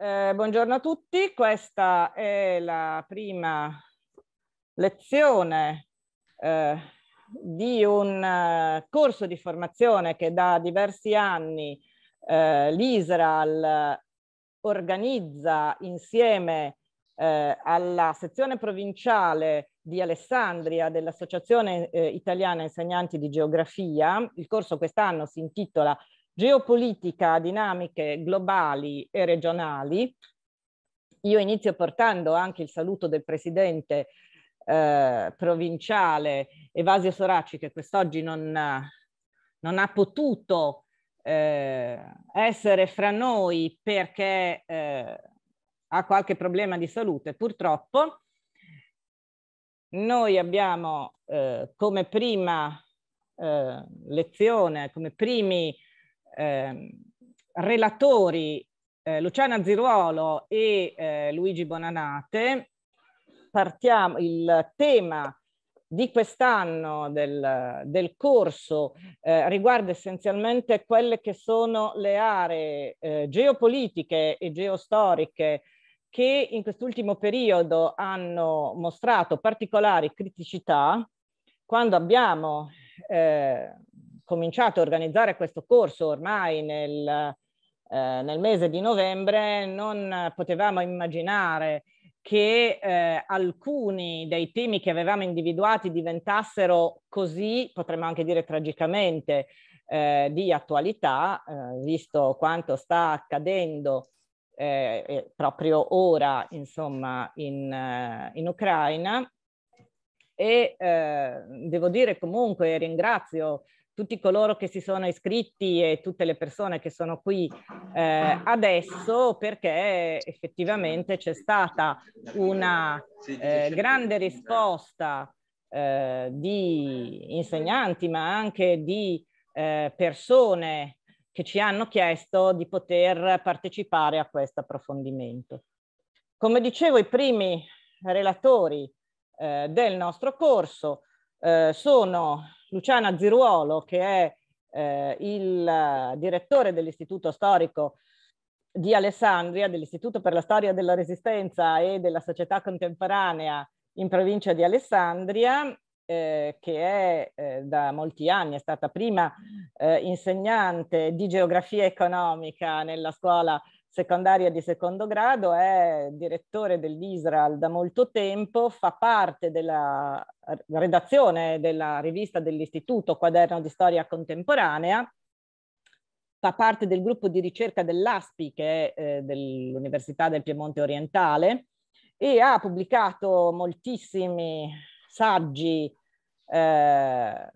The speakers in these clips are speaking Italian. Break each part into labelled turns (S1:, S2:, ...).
S1: Eh, buongiorno a tutti, questa è la prima lezione eh, di un eh, corso di formazione che da diversi anni eh, l'Israel organizza insieme eh, alla sezione provinciale di Alessandria dell'Associazione eh, Italiana Insegnanti di Geografia. Il corso quest'anno si intitola geopolitica, dinamiche globali e regionali. Io inizio portando anche il saluto del presidente eh, provinciale Evasio Soraci che quest'oggi non, non ha potuto eh, essere fra noi perché eh, ha qualche problema di salute purtroppo. Noi abbiamo eh, come prima eh, lezione, come primi eh, relatori eh, Luciana Ziruolo e eh, Luigi Bonanate, partiamo, il tema di quest'anno del, del, corso eh, riguarda essenzialmente quelle che sono le aree eh, geopolitiche e geostoriche che in quest'ultimo periodo hanno mostrato particolari criticità quando abbiamo eh, cominciato a organizzare questo corso ormai nel, eh, nel mese di novembre, non potevamo immaginare che eh, alcuni dei temi che avevamo individuati diventassero così, potremmo anche dire tragicamente, eh, di attualità, eh, visto quanto sta accadendo eh, proprio ora, insomma, in, uh, in Ucraina. E eh, devo dire comunque, ringrazio tutti coloro che si sono iscritti e tutte le persone che sono qui eh, adesso perché effettivamente c'è stata una eh, grande eh. risposta eh, di insegnanti ma anche di eh, persone che ci hanno chiesto di poter partecipare a questo approfondimento. Come dicevo, i primi relatori eh, del nostro corso sono Luciana Ziruolo, che è eh, il eh, direttore dell'Istituto Storico di Alessandria, dell'Istituto per la Storia della Resistenza e della Società Contemporanea in provincia di Alessandria, eh, che è eh, da molti anni, è stata prima eh, insegnante di geografia economica nella scuola secondaria di secondo grado, è direttore dell'Israel da molto tempo, fa parte della redazione della rivista dell'Istituto Quaderno di Storia Contemporanea, fa parte del gruppo di ricerca dell'ASPI, che è eh, dell'Università del Piemonte Orientale, e ha pubblicato moltissimi saggi eh,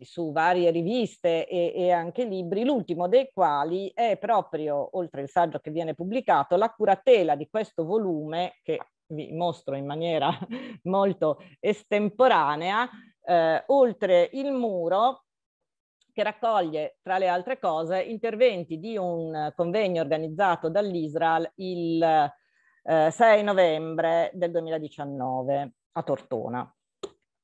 S1: su varie riviste e, e, anche libri, l'ultimo dei quali è proprio, oltre il saggio che viene pubblicato, la curatela di questo volume che vi mostro in maniera molto estemporanea, eh, oltre il muro che raccoglie, tra le altre cose, interventi di un convegno organizzato dall'Israel il eh, 6 novembre del 2019 a Tortona.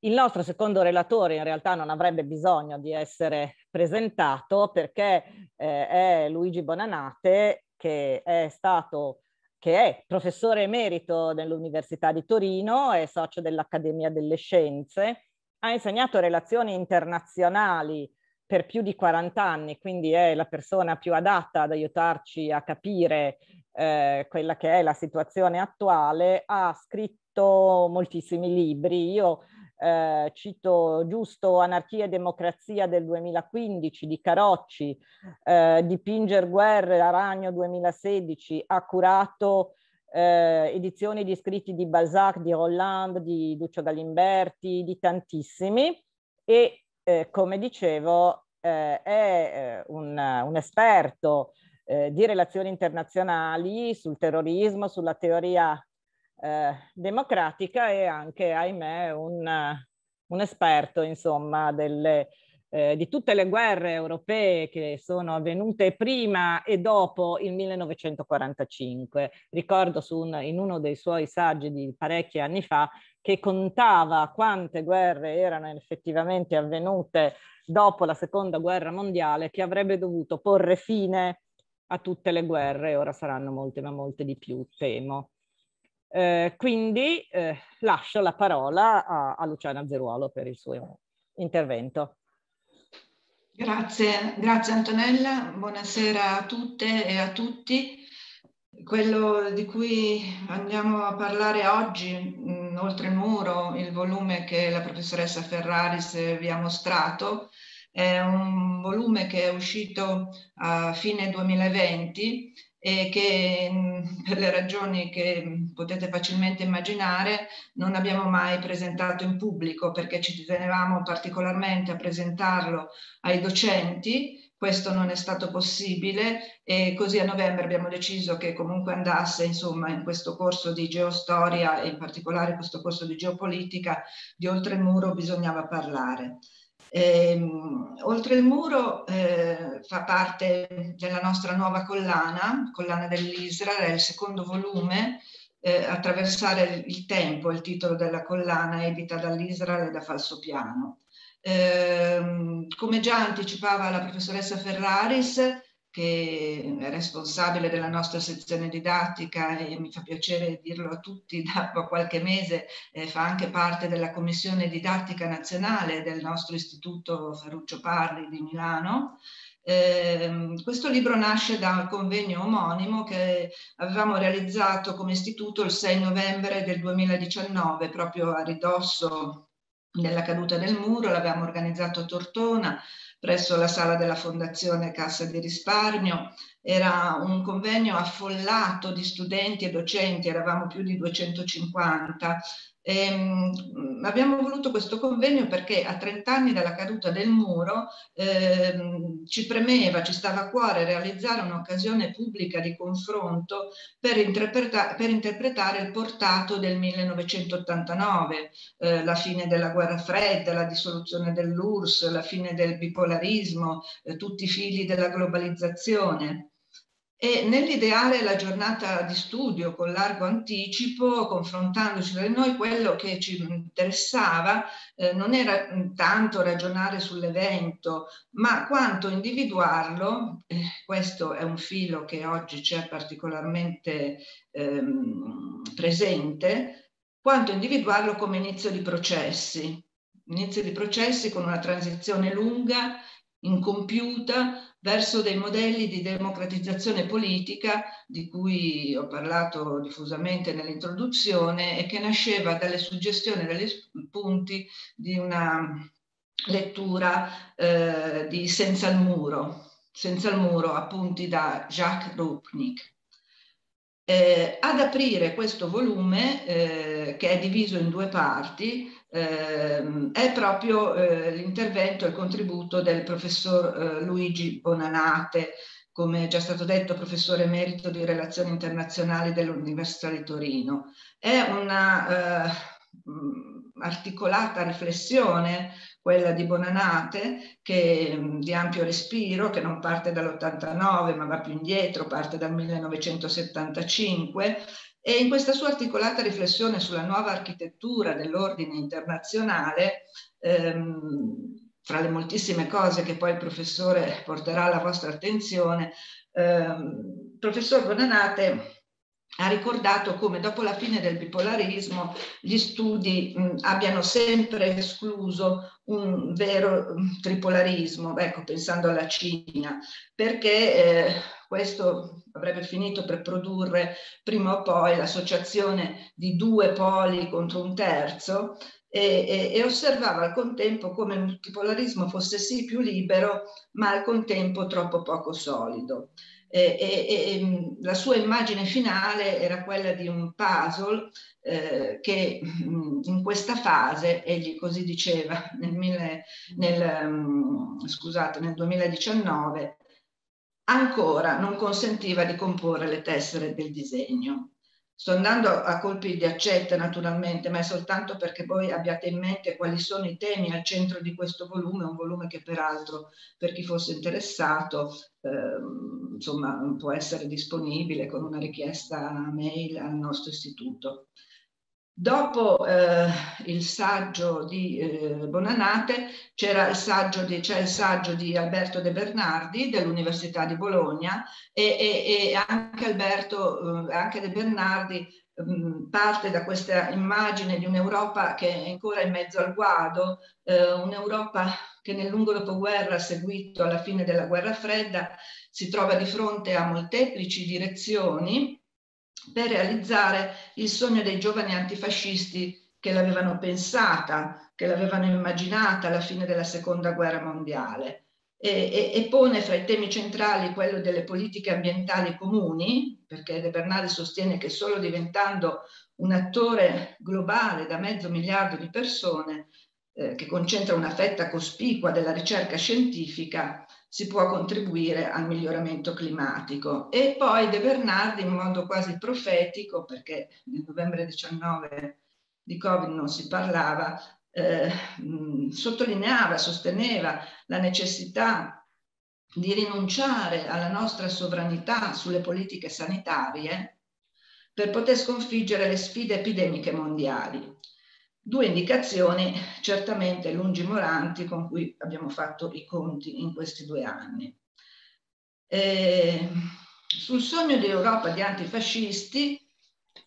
S1: Il nostro secondo relatore in realtà non avrebbe bisogno di essere presentato perché eh, è Luigi Bonanate che è stato che è professore emerito dell'Università di Torino, è socio dell'Accademia delle Scienze, ha insegnato relazioni internazionali per più di 40 anni, quindi è la persona più adatta ad aiutarci a capire eh, quella che è la situazione attuale, ha scritto moltissimi libri. Io eh, cito giusto Anarchia e Democrazia del 2015 di Carocci, eh, Dipinger Guerre, Aragno 2016, ha curato eh, edizioni di scritti di Balzac, di Roland, di Duccio Galimberti, di tantissimi e eh, come dicevo eh, è eh, un, un esperto eh, di relazioni internazionali sul terrorismo, sulla teoria eh, democratica e anche, ahimè, un, un esperto, insomma, delle, eh, di tutte le guerre europee che sono avvenute prima e dopo il 1945. Ricordo un, in uno dei suoi saggi di parecchi anni fa che contava quante guerre erano effettivamente avvenute dopo la seconda guerra mondiale che avrebbe dovuto porre fine a tutte le guerre, ora saranno molte ma molte di più, temo. Eh, quindi eh, lascio la parola a, a, Luciana Zeruolo per il suo intervento.
S2: Grazie, grazie Antonella, buonasera a tutte e a tutti. Quello di cui andiamo a parlare oggi, mh, mm, oltre il muro, il volume che la professoressa Ferraris vi ha mostrato, è un volume che è uscito a fine 2020 e che mh, mm, per le ragioni che mm, potete facilmente immaginare, non abbiamo mai presentato in pubblico perché ci tenevamo particolarmente a presentarlo ai docenti, questo non è stato possibile e così a novembre abbiamo deciso che comunque andasse insomma in questo corso di geostoria e in particolare questo corso di geopolitica di oltre il muro bisognava parlare. Ehm, oltre il muro eh, fa parte della nostra nuova collana, collana dell'Israel, il secondo volume eh, Attraversare il tempo, il titolo della collana edita dall'Israele da Falso Piano. Eh, come già anticipava la professoressa Ferraris, che è responsabile della nostra sezione didattica e mi fa piacere dirlo a tutti da qualche mese, eh, fa anche parte della commissione didattica nazionale del nostro istituto Ferruccio Parri di Milano. Eh, questo libro nasce dal convegno omonimo che avevamo realizzato come istituto il 6 novembre del 2019, proprio a ridosso della caduta del muro, l'abbiamo organizzato a Tortona presso la sala della Fondazione Cassa di Risparmio. Era un convegno affollato di studenti e docenti, eravamo più di 250 Ehm, abbiamo voluto questo convegno perché a 30 anni dalla caduta del muro ehm, ci premeva, ci stava a cuore realizzare un'occasione pubblica di confronto per, interpreta per, interpretare il portato del 1989, eh, la fine della guerra fredda, la dissoluzione dell'URSS, la fine del bipolarismo, eh, tutti i figli della globalizzazione e nell'ideare la giornata di studio con largo anticipo, confrontandoci tra noi, quello che ci interessava eh, non era mm, tanto ragionare sull'evento, ma quanto individuarlo, eh, questo è un filo che oggi c'è particolarmente ehm, presente, quanto individuarlo come inizio di processi, inizio di processi con una transizione lunga, incompiuta, verso dei modelli di democratizzazione politica di cui ho parlato diffusamente nell'introduzione e che nasceva dalle suggestioni, dagli spunti di una lettura eh, di Senza il muro, Senza il muro appunti da Jacques Rupnik. Eh, ad aprire questo volume, eh, che è diviso in due parti, ehm, è proprio eh, l'intervento e il contributo del professor eh, Luigi Bonanate, come già stato detto professore emerito di relazioni internazionali dell'Università di Torino. È una eh, articolata riflessione quella di Bonanate, che, mm, di ampio respiro, che non parte dall'89 ma va più indietro, parte dal 1975 e in questa sua articolata riflessione sulla nuova architettura dell'ordine internazionale, ehm, fra le moltissime cose che poi il professore porterà alla vostra attenzione, ehm, il professor Bonanate ha ricordato come dopo la fine del bipolarismo gli studi mh, abbiano sempre escluso un vero mh, tripolarismo, ecco, pensando alla Cina, perché eh, questo avrebbe finito per produrre prima o poi l'associazione di due poli contro un terzo e, e, e osservava al contempo come il multipolarismo fosse sì più libero, ma al contempo troppo poco solido e, e, mm, la sua immagine finale era quella di un puzzle eh, che mm, in questa fase, egli così diceva nel, mille, nel, mm, scusate, nel 2019, ancora non consentiva di comporre le tessere del disegno. Sto andando a colpi di accetta naturalmente, ma è soltanto perché voi abbiate in mente quali sono i temi al centro di questo volume, un volume che peraltro per chi fosse interessato eh, insomma, può essere disponibile con una richiesta mail al nostro istituto. Dopo eh, il saggio di eh, Bonanate c'era il saggio di, c'è il saggio di Alberto De Bernardi dell'Università di Bologna e, e, e anche Alberto, eh, anche De Bernardi mh, mm, parte da questa immagine di un'Europa che è ancora in mezzo al guado, eh, un'Europa che nel lungo dopoguerra seguito alla fine della guerra fredda si trova di fronte a molteplici direzioni per realizzare il sogno dei giovani antifascisti che l'avevano pensata, che l'avevano immaginata alla fine della seconda guerra mondiale e, e, e, pone fra i temi centrali quello delle politiche ambientali comuni, perché De Bernardi sostiene che solo diventando un attore globale da mezzo miliardo di persone, eh, che concentra una fetta cospicua della ricerca scientifica, si può contribuire al miglioramento climatico. E poi De Bernardi, in modo quasi profetico, perché nel novembre 19 di Covid non si parlava, eh, sottolineava, sosteneva la necessità di rinunciare alla nostra sovranità sulle politiche sanitarie per poter sconfiggere le sfide epidemiche mondiali. Due indicazioni certamente lungimoranti con cui abbiamo fatto i conti in questi due anni. Eh, sul sogno di Europa di antifascisti,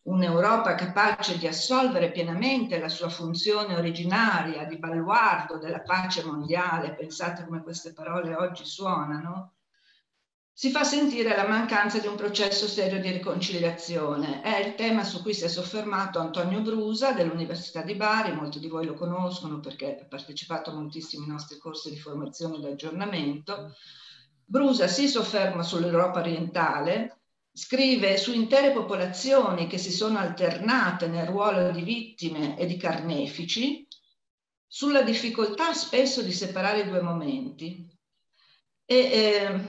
S2: un'Europa capace di assolvere pienamente la sua funzione originaria di baluardo della pace mondiale, pensate come queste parole oggi suonano, si fa sentire la mancanza di un processo serio di riconciliazione. È il tema su cui si è soffermato Antonio Brusa dell'Università di Bari, molti di voi lo conoscono perché ha partecipato a moltissimi nostri corsi di formazione e di aggiornamento. Brusa si sofferma sull'Europa orientale, scrive su intere popolazioni che si sono alternate nel ruolo di vittime e di carnefici, sulla difficoltà spesso di separare i due momenti. E, eh,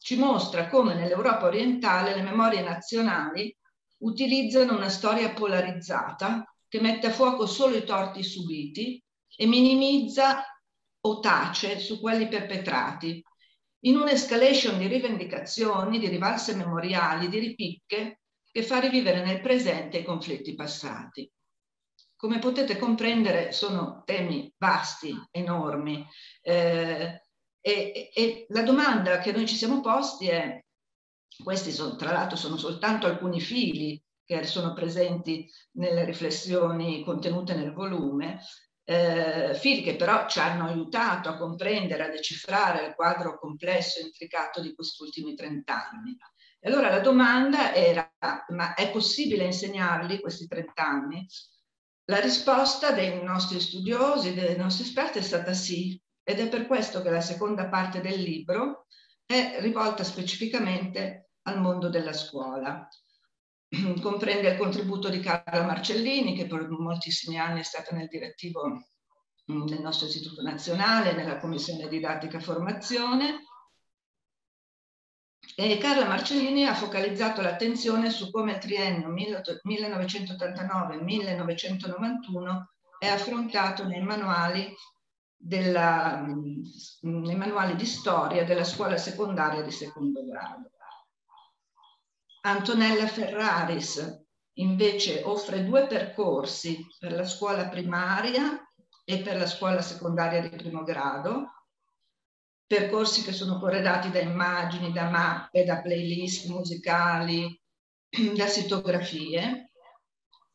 S2: ci mostra come nell'Europa orientale le memorie nazionali utilizzano una storia polarizzata che mette a fuoco solo i torti subiti e minimizza o tace su quelli perpetrati, in un'escalation di rivendicazioni, di rivalse memoriali, di ripicche che fa rivivere nel presente i conflitti passati. Come potete comprendere sono temi vasti, enormi, eh, e, e, la domanda che noi ci siamo posti è, questi sono, tra l'altro sono soltanto alcuni fili che sono presenti nelle riflessioni contenute nel volume, eh, fili che però ci hanno aiutato a comprendere, a decifrare il quadro complesso e intricato di questi ultimi trent'anni. E allora la domanda era, ma è possibile insegnarli questi trent'anni? La risposta dei nostri studiosi, dei nostri esperti è stata sì, ed è per questo che la seconda parte del libro è rivolta specificamente al mondo della scuola. Comprende il contributo di Carla Marcellini, che per moltissimi anni è stata nel direttivo mm, del nostro istituto nazionale, nella commissione didattica formazione. E Carla Marcellini ha focalizzato l'attenzione su come il triennio 1989-1991 è affrontato nei manuali della, mm, nei di storia della scuola secondaria di secondo grado. Antonella Ferraris invece offre due percorsi per la scuola primaria e per la scuola secondaria di primo grado, percorsi che sono corredati da immagini, da mappe, da playlist musicali, da sitografie,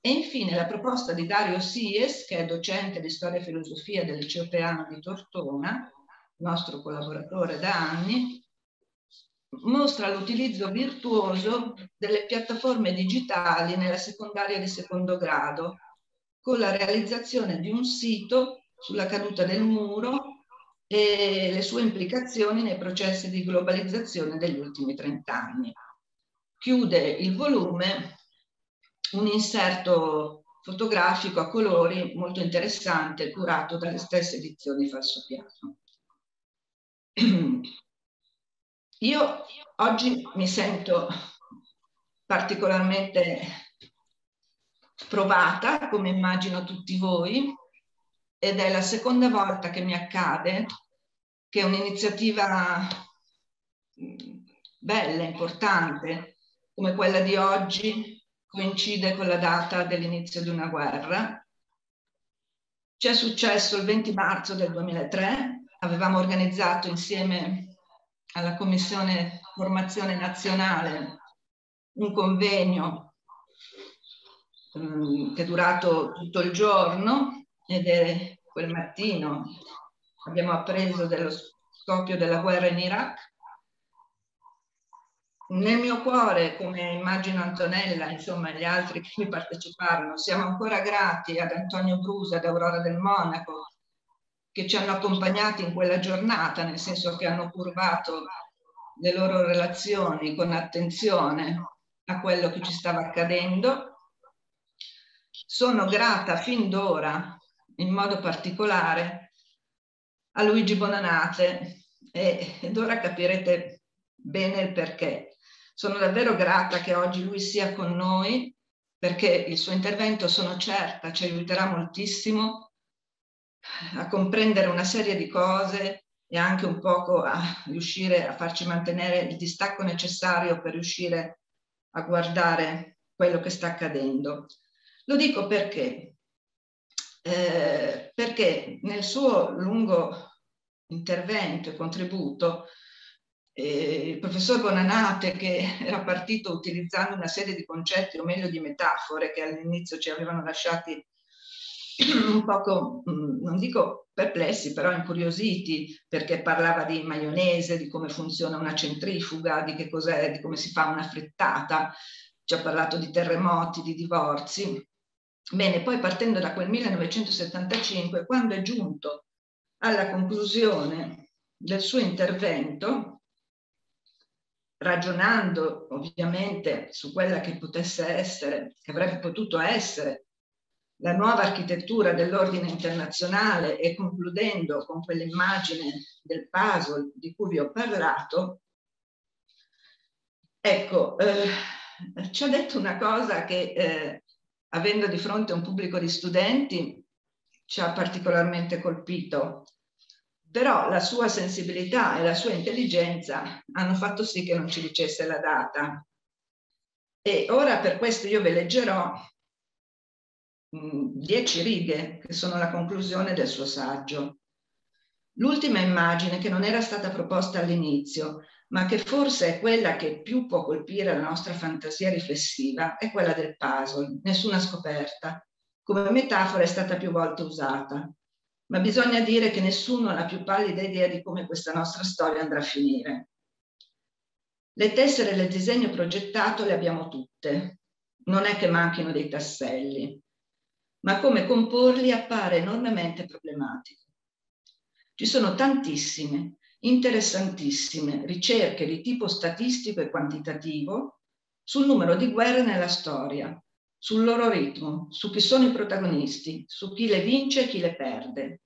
S2: e infine la proposta di Dario Sies, che è docente di storia e filosofia del liceo Peano di Tortona, nostro collaboratore da anni, mostra l'utilizzo virtuoso delle piattaforme digitali nella secondaria di secondo grado, con la realizzazione di un sito sulla caduta del muro e le sue implicazioni nei processi di globalizzazione degli ultimi trent'anni. Chiude il volume un inserto fotografico a colori molto interessante, curato dalle stesse edizioni Falso Piano. Io oggi mi sento particolarmente provata, come immagino tutti voi, ed è la seconda volta che mi accade che un'iniziativa mm, bella, importante, come quella di oggi, coincide con la data dell'inizio di una guerra. Ci è successo il 20 marzo del 2003, avevamo organizzato insieme alla Commissione Formazione Nazionale un convegno um, che è durato tutto il giorno ed è quel mattino abbiamo appreso dello scoppio della guerra in Iraq nel mio cuore, come immagino Antonella, insomma gli altri che mi parteciparono, siamo ancora grati ad Antonio Brusa, ad Aurora del Monaco, che ci hanno accompagnati in quella giornata, nel senso che hanno curvato le loro relazioni con attenzione a quello che ci stava accadendo. Sono grata fin d'ora, in modo particolare, a Luigi Bonanate e, ed ora capirete bene il perché. Sono davvero grata che oggi lui sia con noi perché il suo intervento, sono certa, ci aiuterà moltissimo a comprendere una serie di cose e anche un poco a riuscire a farci mantenere il distacco necessario per riuscire a guardare quello che sta accadendo. Lo dico perché? Eh, perché nel suo lungo intervento e contributo eh, il professor Bonanate che era partito utilizzando una serie di concetti o meglio di metafore che all'inizio ci avevano lasciati un poco, mm, non dico perplessi, però incuriositi, perché parlava di maionese, di come funziona una centrifuga, di che cos'è, di come si fa una frittata, ci ha parlato di terremoti, di divorzi. Bene, poi partendo da quel 1975, quando è giunto alla conclusione del suo intervento, ragionando ovviamente su quella che potesse essere, che avrebbe potuto essere la nuova architettura dell'ordine internazionale e concludendo con quell'immagine del puzzle di cui vi ho parlato, ecco, eh, ci ha detto una cosa che eh, avendo di fronte un pubblico di studenti ci ha particolarmente colpito però la sua sensibilità e la sua intelligenza hanno fatto sì che non ci dicesse la data. E ora per questo io ve leggerò mh, mm, dieci righe che sono la conclusione del suo saggio. L'ultima immagine che non era stata proposta all'inizio, ma che forse è quella che più può colpire la nostra fantasia riflessiva, è quella del puzzle, nessuna scoperta. Come metafora è stata più volte usata ma bisogna dire che nessuno ha la più pallida idea di come questa nostra storia andrà a finire. Le tessere del disegno progettato le abbiamo tutte, non è che manchino dei tasselli, ma come comporli appare enormemente problematico. Ci sono tantissime, interessantissime ricerche di tipo statistico e quantitativo sul numero di guerre nella storia, sul loro ritmo, su chi sono i protagonisti, su chi le vince e chi le perde.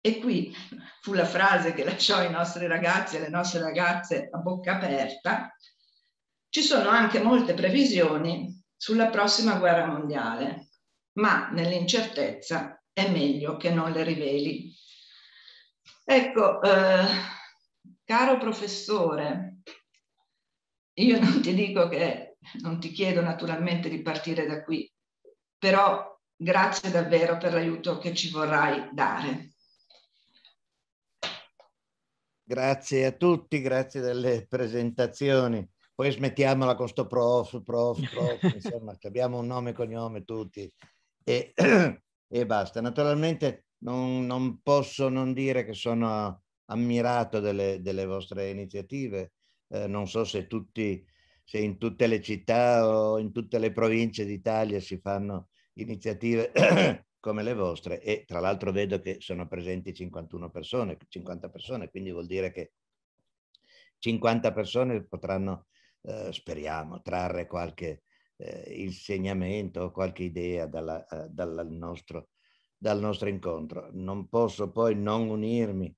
S2: E qui fu la frase che lasciò i nostri ragazzi e le nostre ragazze a bocca aperta. Ci sono anche molte previsioni sulla prossima guerra mondiale, ma nell'incertezza è meglio che non le riveli. Ecco, eh, caro professore, io non ti dico che non ti chiedo naturalmente di partire da qui, però grazie davvero per l'aiuto che ci vorrai dare.
S3: Grazie a tutti, grazie delle presentazioni. Poi smettiamola con sto prof, prof, prof, insomma, abbiamo un nome e cognome tutti e, e basta. Naturalmente non, non, posso non dire che sono ammirato delle, delle vostre iniziative. Eh, non so se tutti se in tutte le città o in tutte le province d'Italia si fanno iniziative come le vostre e tra l'altro vedo che sono presenti 51 persone, 50 persone, quindi vuol dire che 50 persone potranno, eh, speriamo, trarre qualche eh, insegnamento o qualche idea dalla, eh, dal, nostro, dal nostro incontro. Non posso poi non unirmi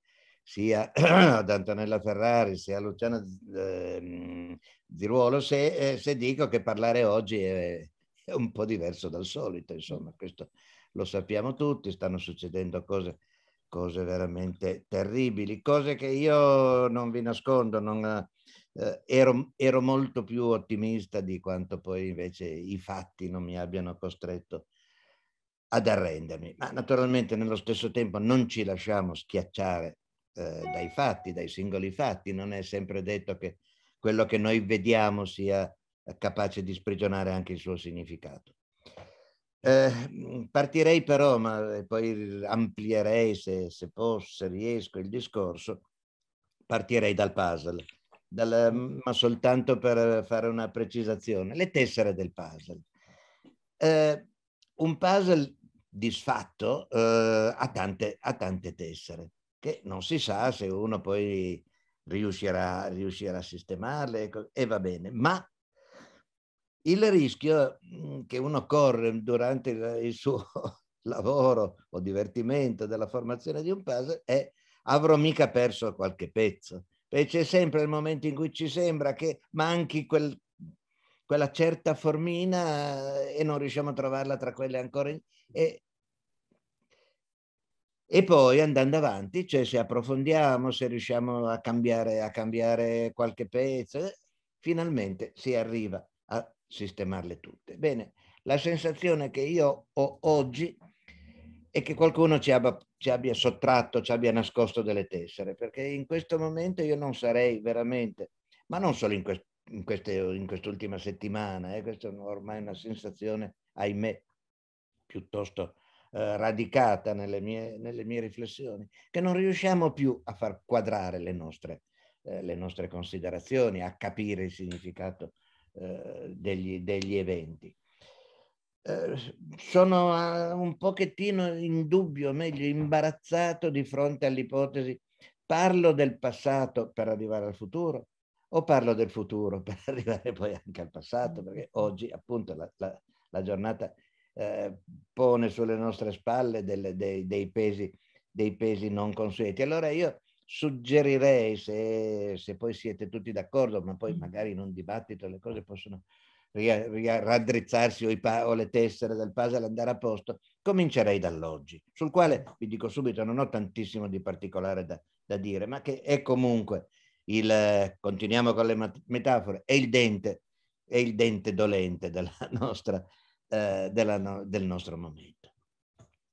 S3: sia ad Antonella Ferrari sia a Luciana ehm, Ziruolo se, eh, se, dico che parlare oggi è, è, un po' diverso dal solito, insomma, questo lo sappiamo tutti, stanno succedendo cose, cose veramente terribili, cose che io non vi nascondo, non, eh, ero, ero, molto più ottimista di quanto poi invece i fatti non mi abbiano costretto ad arrendermi, ma naturalmente nello stesso tempo non ci lasciamo schiacciare eh, dai fatti, dai singoli fatti. Non è sempre detto che quello che noi vediamo sia capace di sprigionare anche il suo significato. Eh, partirei però, ma eh, poi amplierei se, se posso, se riesco, il discorso, partirei dal puzzle, dal, ma soltanto per fare una precisazione, le tessere del puzzle. Eh, un puzzle disfatto eh, ha, tante, ha tante tessere che non si sa se uno poi riuscirà, riuscirà a sistemarle ecco, e va bene, ma il rischio mhmm, che uno corre durante il suo lavoro o divertimento della formazione di un puzzle è avrò mica perso qualche pezzo. Perché c'è sempre il momento in cui ci sembra che manchi quel, quella certa formina eh, e non riusciamo a trovarla tra quelle ancora. In, e e poi andando avanti, cioè se approfondiamo, se riusciamo a cambiare, a cambiare qualche pezzo, eh, finalmente si arriva a sistemarle tutte. Bene, la sensazione che io ho oggi è che qualcuno ci abbia, ci abbia sottratto, ci abbia nascosto delle tessere, perché in questo momento io non sarei veramente, ma non solo in, quest, in, queste, in quest'ultima settimana, eh, questa è ormai una sensazione, ahimè, piuttosto eh, radicata nelle mie, nelle mie, riflessioni, che non riusciamo più a far quadrare le nostre, eh, le nostre considerazioni, a capire il significato eh, degli, degli, eventi. Eh, sono eh, un pochettino in dubbio, meglio imbarazzato di fronte all'ipotesi parlo del passato per arrivare al futuro o parlo del futuro per arrivare poi anche al passato, mm. perché oggi appunto la, la, la giornata eh, pone sulle nostre spalle delle, dei, dei, pesi, dei, pesi, non consueti. Allora io suggerirei, se, se, poi siete tutti d'accordo, ma poi mm. magari in un dibattito le cose possono ria, ria, raddrizzarsi o, pa- o, le tessere del puzzle andare a posto, comincerei dall'oggi, sul quale vi dico subito non ho tantissimo di particolare da, da dire, ma che è comunque il, continuiamo con le metafore, è il dente, è il dente dolente della nostra eh, della, del nostro momento.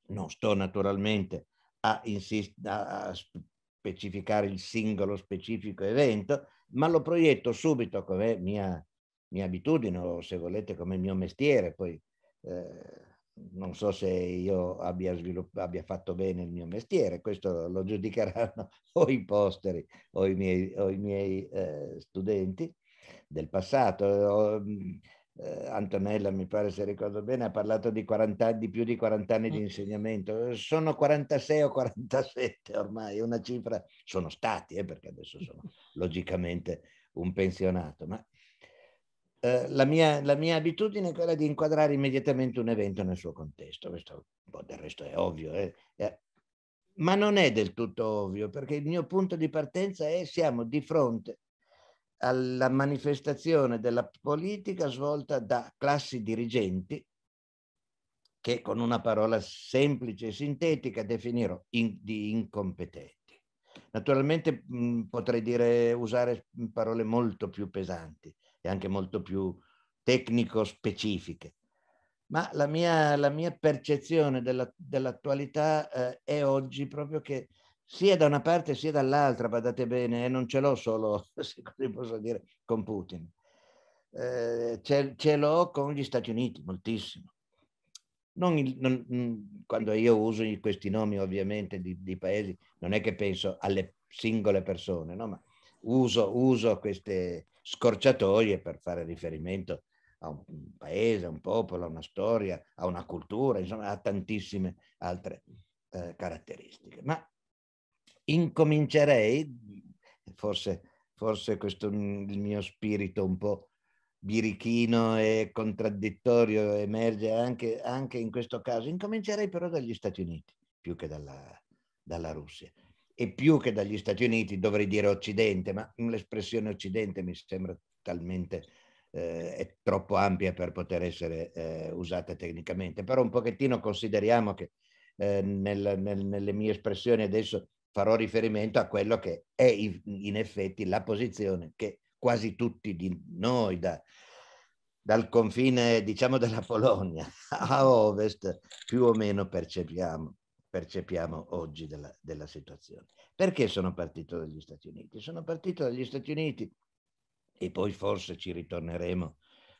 S3: Non sto naturalmente a, insist- a specificare il singolo specifico evento, ma lo proietto subito come mia, mia abitudine o se volete come mio mestiere. Poi eh, non so se io abbia, svilupp- abbia fatto bene il mio mestiere, questo lo giudicheranno o i posteri o i miei, o i miei eh, studenti del passato eh, Antonella, mi pare se ricordo bene, ha parlato di, 40, di più di 40 anni di mm. insegnamento. Eh, sono 46 o 47 ormai, una cifra, sono stati, eh, perché adesso sono logicamente un pensionato, ma eh, la, mia, la, mia, abitudine è quella di inquadrare immediatamente un evento nel suo contesto, questo boh, del resto è ovvio, eh, eh, ma non è del tutto ovvio, perché il mio punto di partenza è siamo di fronte alla manifestazione della politica svolta da classi dirigenti che con una parola semplice e sintetica definirò in, di incompetenti. Naturalmente mh, potrei dire, usare parole molto più pesanti e anche molto più tecnico-specifiche, ma la mia, la mia percezione della, dell'attualità eh, è oggi proprio che sia da una parte sia dall'altra, badate bene, e eh, non ce l'ho solo, se così posso dire, con Putin. Eh, ce, ce l'ho con gli Stati Uniti, moltissimo. Non il, non, mm, quando io uso questi nomi ovviamente di, di, paesi, non è che penso alle singole persone, no? ma uso, uso queste scorciatoie per fare riferimento a un paese, a un popolo, a una storia, a una cultura, insomma a tantissime altre eh, caratteristiche. Ma incomincerei, forse, forse questo è mm, il mio spirito un po' birichino e contraddittorio emerge anche, anche, in questo caso, incomincerei però dagli Stati Uniti più che dalla, dalla Russia e più che dagli Stati Uniti dovrei dire Occidente, ma l'espressione Occidente mi sembra talmente eh, è troppo ampia per poter essere eh, usata tecnicamente, però un pochettino consideriamo che eh, nel, nel, nelle mie espressioni adesso farò riferimento a quello che è in effetti la posizione che quasi tutti di noi da, dal confine diciamo della Polonia a ovest più o meno percepiamo, percepiamo oggi della, della situazione. Perché sono partito dagli Stati Uniti? Sono partito dagli Stati Uniti e poi forse ci ritorneremo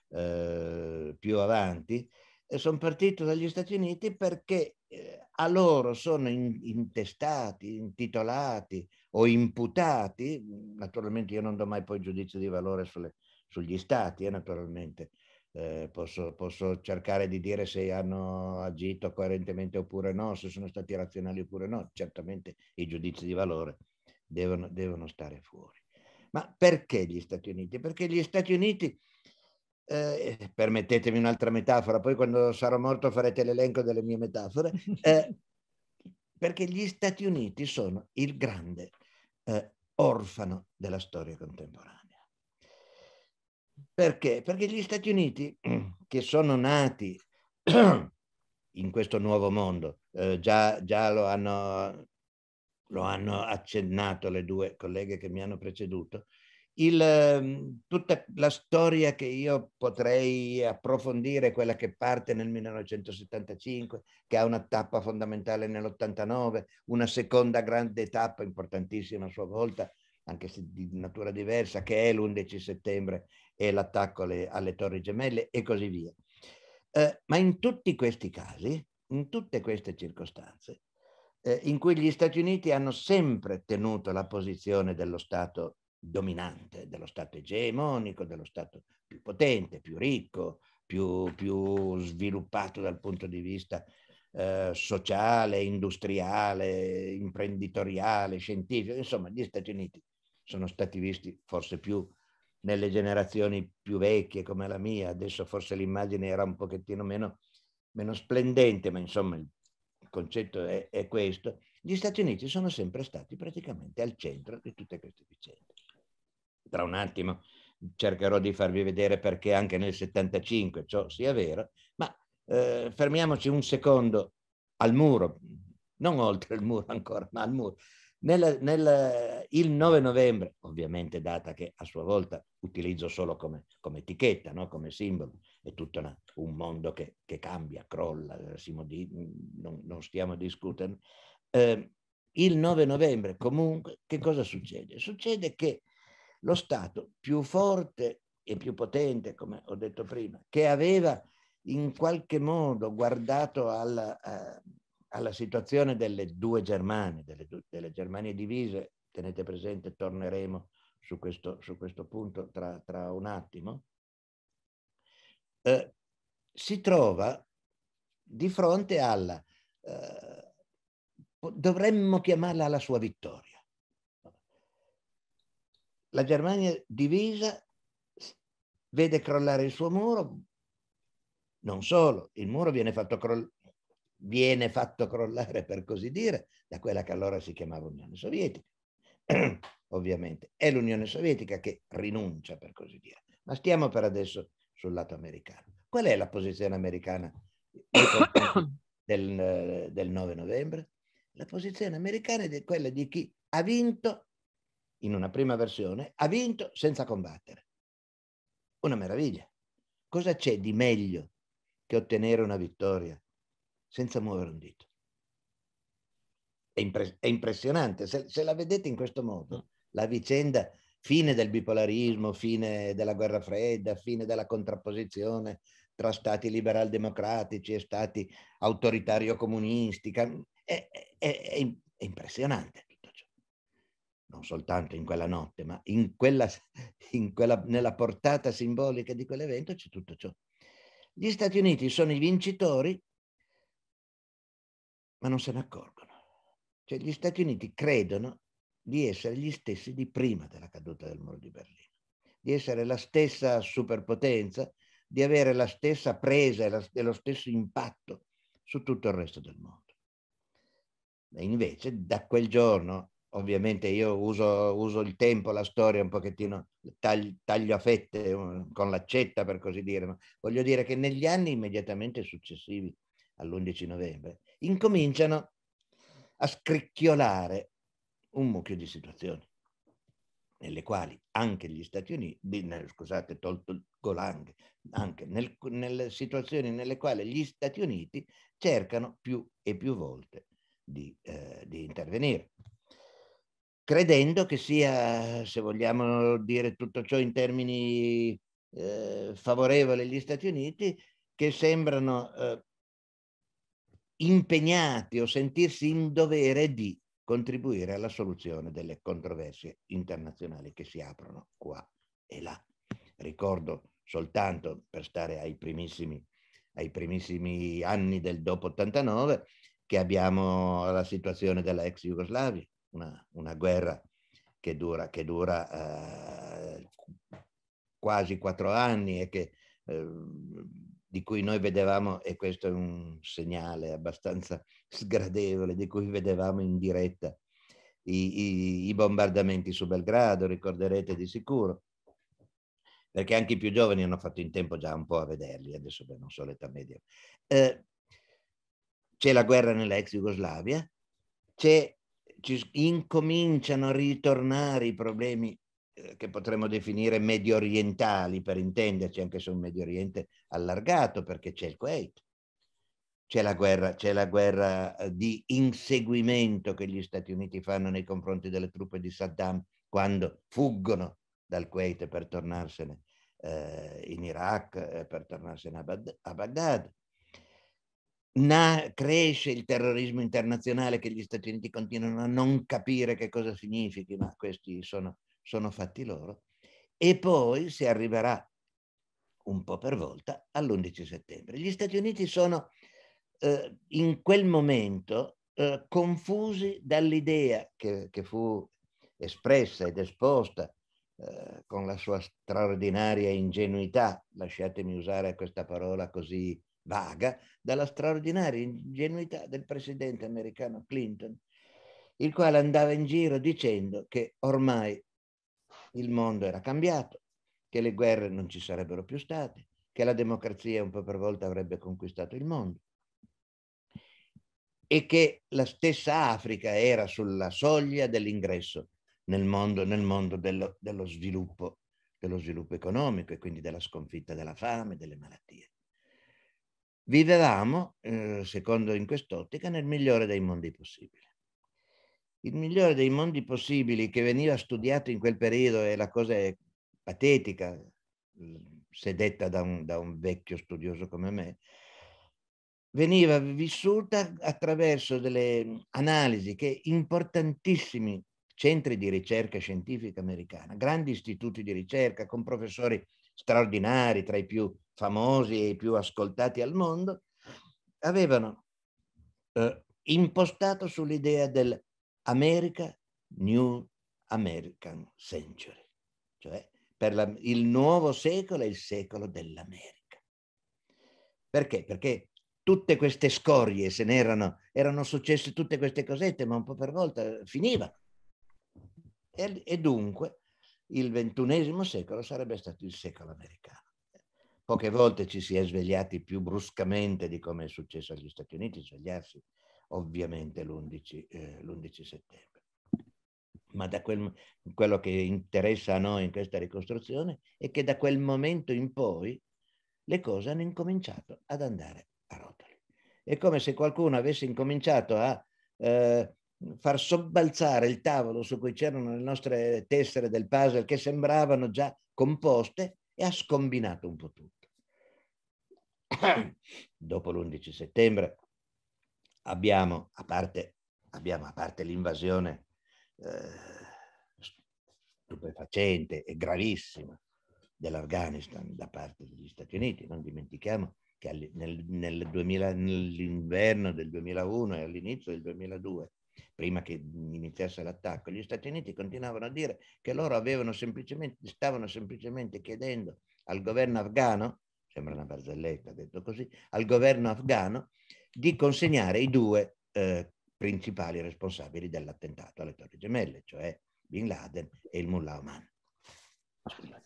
S3: eh, più avanti sono partito dagli Stati Uniti perché eh, a loro sono intestati, intitolati o imputati, naturalmente io non do mai poi giudizio di valore sulle, sugli stati, eh, naturalmente eh, posso, posso, cercare di dire se hanno agito coerentemente oppure no, se sono stati razionali oppure no, certamente i giudizi di valore devono, devono stare fuori. Ma perché gli Stati Uniti? Perché gli Stati Uniti eh, eh, permettetemi un'altra metafora, poi quando sarò morto farete l'elenco delle mie metafore, eh, perché gli Stati Uniti sono il grande eh, orfano della storia contemporanea. Perché? Perché gli Stati Uniti, che sono nati in questo nuovo mondo, eh, già, già lo, hanno, lo, hanno, accennato le due colleghe che mi hanno preceduto, il, ehm, tutta la storia che io potrei approfondire, quella che parte nel 1975, che ha una tappa fondamentale nell'89, una seconda grande tappa importantissima a sua volta, anche se di natura diversa, che è l'11 settembre e l'attacco alle, alle torri gemelle e così via. Eh, ma in tutti questi casi, in tutte queste circostanze, eh, in cui gli Stati Uniti hanno sempre tenuto la posizione dello Stato dominante, dello Stato egemonico, dello Stato più potente, più ricco, più, più sviluppato dal punto di vista eh, sociale, industriale, imprenditoriale, scientifico. Insomma, gli Stati Uniti sono stati visti forse più nelle generazioni più vecchie come la mia, adesso forse l'immagine era un pochettino meno, meno splendente, ma insomma il concetto è, è questo, gli Stati Uniti sono sempre stati praticamente al centro di tutte queste vicende tra un attimo cercherò di farvi vedere perché anche nel 75 ciò sia vero, ma eh, fermiamoci un secondo al muro, non oltre il muro ancora, ma al muro. Nel, nel, il 9 novembre, ovviamente data che a sua volta utilizzo solo come, come etichetta, no? come simbolo, è tutto una, un mondo che, che, cambia, crolla, si modi, non, non stiamo a discutere. Eh, il 9 novembre comunque che cosa succede? Succede che lo Stato più forte e più potente, come ho detto prima, che aveva in qualche modo guardato alla, eh, alla situazione delle due Germanie, delle, delle, Germanie divise, tenete presente, torneremo su questo, su questo punto tra, tra, un attimo, eh, si trova di fronte alla, eh, dovremmo chiamarla la sua vittoria la Germania divisa vede crollare il suo muro, non solo, il muro viene fatto, croll- viene fatto crollare, per così dire, da quella che allora si chiamava Unione Sovietica. Ovviamente è l'Unione Sovietica che rinuncia, per così dire. Ma stiamo per adesso sul lato americano. Qual è la posizione americana del, del 9 novembre? La posizione americana è quella di chi ha vinto in una prima versione, ha vinto senza combattere. Una meraviglia. Cosa c'è di meglio che ottenere una vittoria senza muovere un dito? È, impre- è impressionante, se, se, la vedete in questo modo, mm. la vicenda fine del bipolarismo, fine della guerra fredda, fine della contrapposizione tra stati liberal-democratici e stati autoritario-comunisti, è, è, è impressionante non soltanto in quella notte, ma in quella, in quella, nella portata simbolica di quell'evento c'è tutto ciò. Gli Stati Uniti sono i vincitori, ma non se ne accorgono. Cioè gli Stati Uniti credono di essere gli stessi di prima della caduta del muro di Berlino, di essere la stessa superpotenza, di avere la stessa presa e, e lo stesso impatto su tutto il resto del mondo. E invece da quel giorno ovviamente io uso, uso, il tempo, la storia un pochettino, taglio, a fette uhm, con l'accetta per così dire, ma voglio dire che negli anni immediatamente successivi all'11 novembre incominciano a scricchiolare un mucchio di situazioni nelle quali anche gli Stati Uniti, scusate, tolto il Golang, anche nel, nelle situazioni nelle quali gli Stati Uniti cercano più e più volte di, eh, di intervenire credendo che sia, se vogliamo dire tutto ciò in termini eh, favorevoli agli Stati Uniti, che sembrano eh, impegnati o sentirsi in dovere di contribuire alla soluzione delle controversie internazionali che si aprono qua e là. Ricordo soltanto, per stare ai primissimi, ai primissimi anni del dopo 89, che abbiamo la situazione della ex Jugoslavia, una, una guerra che dura, che dura eh, quasi quattro anni e che, eh, di cui noi vedevamo, e questo è un segnale abbastanza sgradevole, di cui vedevamo in diretta i, i, i bombardamenti su Belgrado, ricorderete di sicuro perché anche i più giovani hanno fatto in tempo già un po' a vederli, adesso beh, non so l'età media. Eh, c'è la guerra nell'ex Jugoslavia, c'è ci incominciano a ritornare i problemi eh, che potremmo definire medio orientali, per intenderci, anche su un Medio Oriente allargato, perché c'è il Kuwait, c'è la, guerra, c'è la guerra eh, di inseguimento che gli Stati Uniti fanno nei confronti delle truppe di Saddam quando fuggono dal Kuwait per tornarsene eh, in Iraq, eh, per tornarsene a, Bad- a Baghdad na- cresce il terrorismo internazionale che gli Stati Uniti continuano a non capire che cosa significhi, ma questi sono, sono fatti loro. E poi si arriverà un po' per volta all'11 settembre. Gli Stati Uniti sono eh, in quel momento eh, confusi dall'idea che, che, fu espressa ed esposta eh, con la sua straordinaria ingenuità, lasciatemi usare questa parola così vaga dalla straordinaria ingenuità del presidente americano Clinton, il quale andava in giro dicendo che ormai il mondo era cambiato, che le guerre non ci sarebbero più state, che la democrazia un po' per volta avrebbe conquistato il mondo e che la stessa Africa era sulla soglia dell'ingresso nel mondo, nel mondo dello, dello, sviluppo, dello sviluppo economico e quindi della sconfitta della fame, delle malattie. Vivevamo, eh, secondo in quest'ottica, nel migliore dei mondi possibili. Il migliore dei mondi possibili che veniva studiato in quel periodo, e la cosa è patetica, mm, se detta da un, da un vecchio studioso come me, veniva vissuta attraverso delle mm, analisi che importantissimi centri di ricerca scientifica americana, grandi istituti di ricerca con professori straordinari, tra i più famosi e i più ascoltati al mondo, avevano eh, impostato sull'idea dell'America New American Century, cioè per la, il nuovo secolo è il secolo dell'America. Perché? Perché tutte queste scorie se ne erano successe tutte queste cosette, ma un po' per volta finiva. E, e dunque il ventunesimo secolo sarebbe stato il secolo americano. Poche volte ci si è svegliati più bruscamente di come è successo agli Stati Uniti, svegliarsi ovviamente l'11, eh, l'11 settembre. Ma da quel, quello che interessa a noi in questa ricostruzione è che da quel momento in poi le cose hanno incominciato ad andare a rotoli. È come se qualcuno avesse incominciato a eh, far sobbalzare il tavolo su cui c'erano le nostre tessere del puzzle che sembravano già composte e ha scombinato un po' tutto. Dopo l'11 settembre abbiamo, a parte, parte l'invasione eh, stupefacente e gravissima dell'Afghanistan da parte degli Stati Uniti, non dimentichiamo che nel, nel 2000, nell'inverno del 2001 e all'inizio del 2002 prima che iniziasse l'attacco, gli Stati Uniti continuavano a dire che loro semplicemente, stavano semplicemente chiedendo al governo afghano, sembra una barzelletta detto così, al governo afghano di consegnare i due eh, principali responsabili dell'attentato alle Torri Gemelle, cioè Bin Laden e il Mullah Oman. Scusate.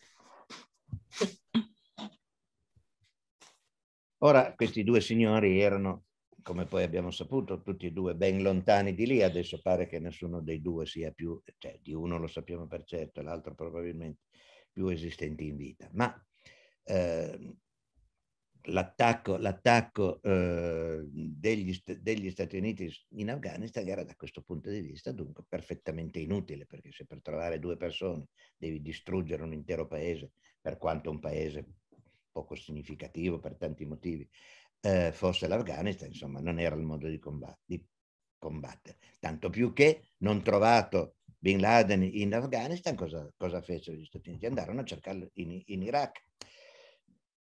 S3: Ora, questi due signori erano come poi abbiamo saputo, tutti e due ben lontani di lì, adesso pare che nessuno dei due sia più, cioè di uno lo sappiamo per certo, l'altro probabilmente più esistente in vita. Ma eh, l'attacco, l'attacco eh, degli, degli, Stati Uniti in Afghanistan era da questo punto di vista dunque perfettamente inutile, perché se per trovare due persone devi distruggere un intero paese, per quanto un paese poco significativo per tanti motivi, eh, fosse l'Afghanistan, insomma, non era il modo di, combat- di combattere. Tanto più che, non trovato Bin Laden in Afghanistan, cosa, cosa fecero gli Stati Uniti? Andarono a cercarlo in, in Iraq.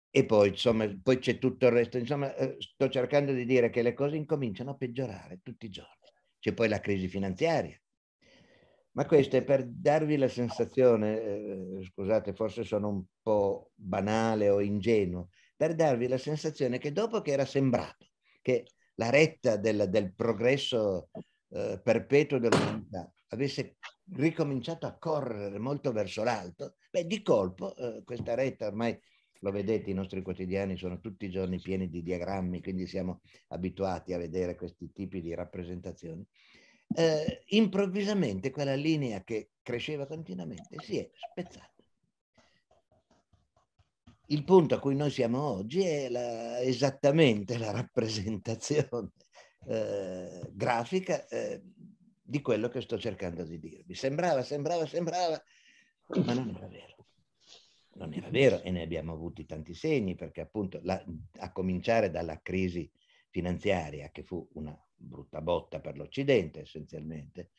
S3: E poi, insomma, poi c'è tutto il resto. Insomma, eh, sto cercando di dire che le cose incominciano a peggiorare tutti i giorni. C'è poi la crisi finanziaria. Ma questo è per darvi la sensazione, eh, scusate, forse sono un po' banale o ingenuo, per darvi la sensazione che dopo che era sembrato che la retta del, del progresso eh, perpetuo dell'umanità avesse ricominciato a correre molto verso l'alto, beh, di colpo eh, questa retta ormai lo vedete, i nostri quotidiani sono tutti i giorni pieni di diagrammi, quindi siamo abituati a vedere questi tipi di rappresentazioni. Eh, improvvisamente quella linea che cresceva continuamente si è spezzata. Il punto a cui noi siamo oggi è la, esattamente la rappresentazione eh, grafica eh, di quello che sto cercando di dirvi. Sembrava, sembrava, sembrava, ma non era vero. Non era vero e ne abbiamo avuti tanti segni perché appunto la, a cominciare dalla crisi finanziaria che fu una brutta botta per l'Occidente essenzialmente,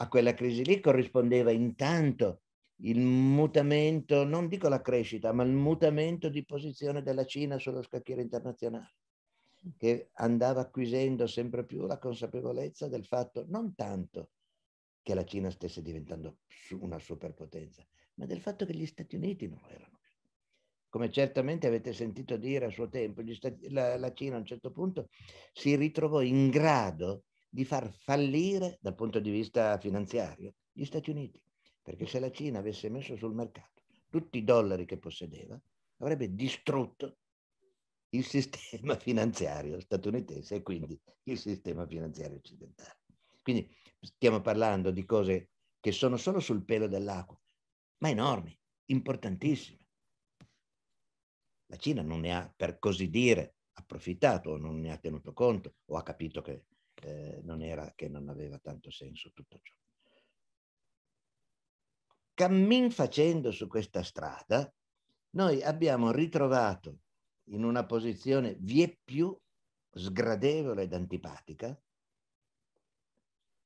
S3: a quella crisi lì corrispondeva intanto il mutamento, non dico la crescita, ma il mutamento di posizione della Cina sullo scacchiere internazionale, mm. che andava acquisendo sempre più la consapevolezza del fatto non tanto che la Cina stesse diventando una superpotenza, ma del fatto che gli Stati Uniti non lo erano. Come certamente avete sentito dire a suo tempo, Stati, la, la Cina a un certo punto si ritrovò in grado di far fallire dal punto di vista finanziario gli Stati Uniti perché se la Cina avesse messo sul mercato tutti i dollari che possedeva, avrebbe distrutto il sistema finanziario statunitense e quindi il sistema finanziario occidentale. Quindi stiamo parlando di cose che sono solo sul pelo dell'acqua, ma enormi, importantissime. La Cina non ne ha, per così dire, approfittato o non ne ha tenuto conto o ha capito che, eh, non, era, che non aveva tanto senso tutto ciò. Cammin facendo su questa strada, noi abbiamo ritrovato in una posizione vieppiù sgradevole ed antipatica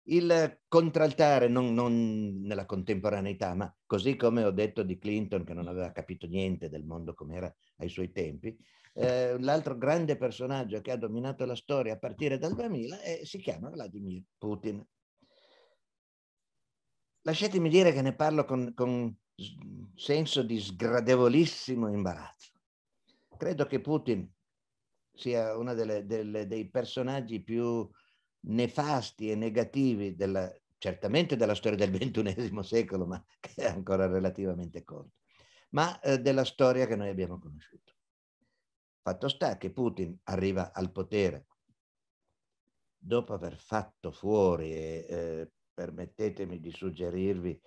S3: il contraltare, non, non, nella contemporaneità, ma così come ho detto di Clinton, che non aveva capito niente del mondo come era ai suoi tempi, eh, l'altro grande personaggio che ha dominato la storia a partire dal 2000 è, eh, si chiama Vladimir Putin lasciatemi dire che ne parlo con, con senso di sgradevolissimo imbarazzo. Credo che Putin sia uno delle, delle, dei personaggi più nefasti e negativi della, certamente della storia del XXI secolo, ma che è ancora relativamente corto, ma eh, della storia che noi abbiamo conosciuto. Fatto sta che Putin arriva al potere dopo aver fatto fuori e eh, permettetemi di suggerirvi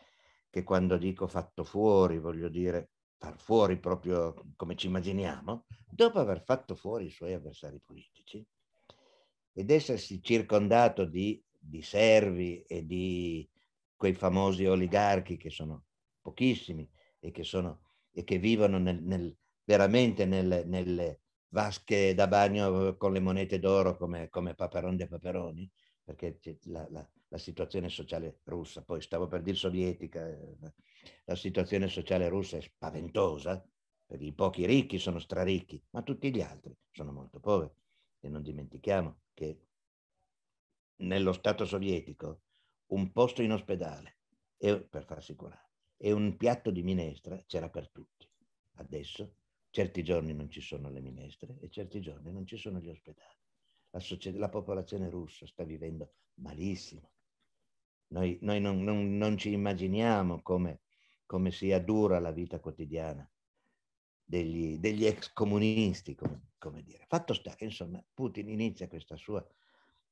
S3: che quando dico fatto fuori, voglio dire far fuori proprio come ci immaginiamo, dopo aver fatto fuori i suoi avversari politici ed essersi circondato di, di servi e di quei famosi oligarchi che sono pochissimi e che, sono, e che vivono nel, nel, veramente nel, nelle vasche da bagno con le monete d'oro come, come Paperon de Paperoni, perché la, la, la, situazione sociale russa, poi stavo per dire sovietica, eh, la situazione sociale russa è spaventosa, perché i pochi ricchi sono straricchi, ma tutti gli altri sono molto poveri. E non dimentichiamo che nello Stato sovietico un posto in ospedale, e, per farsi curare, e un piatto di minestra c'era per tutti. Adesso certi giorni non ci sono le minestre e certi giorni non ci sono gli ospedali la, società, la popolazione russa sta vivendo malissimo. Noi, noi non, non, non, ci immaginiamo come, come, sia dura la vita quotidiana degli, degli ex comunisti, come, come, dire. Fatto sta che, insomma, Putin inizia questa sua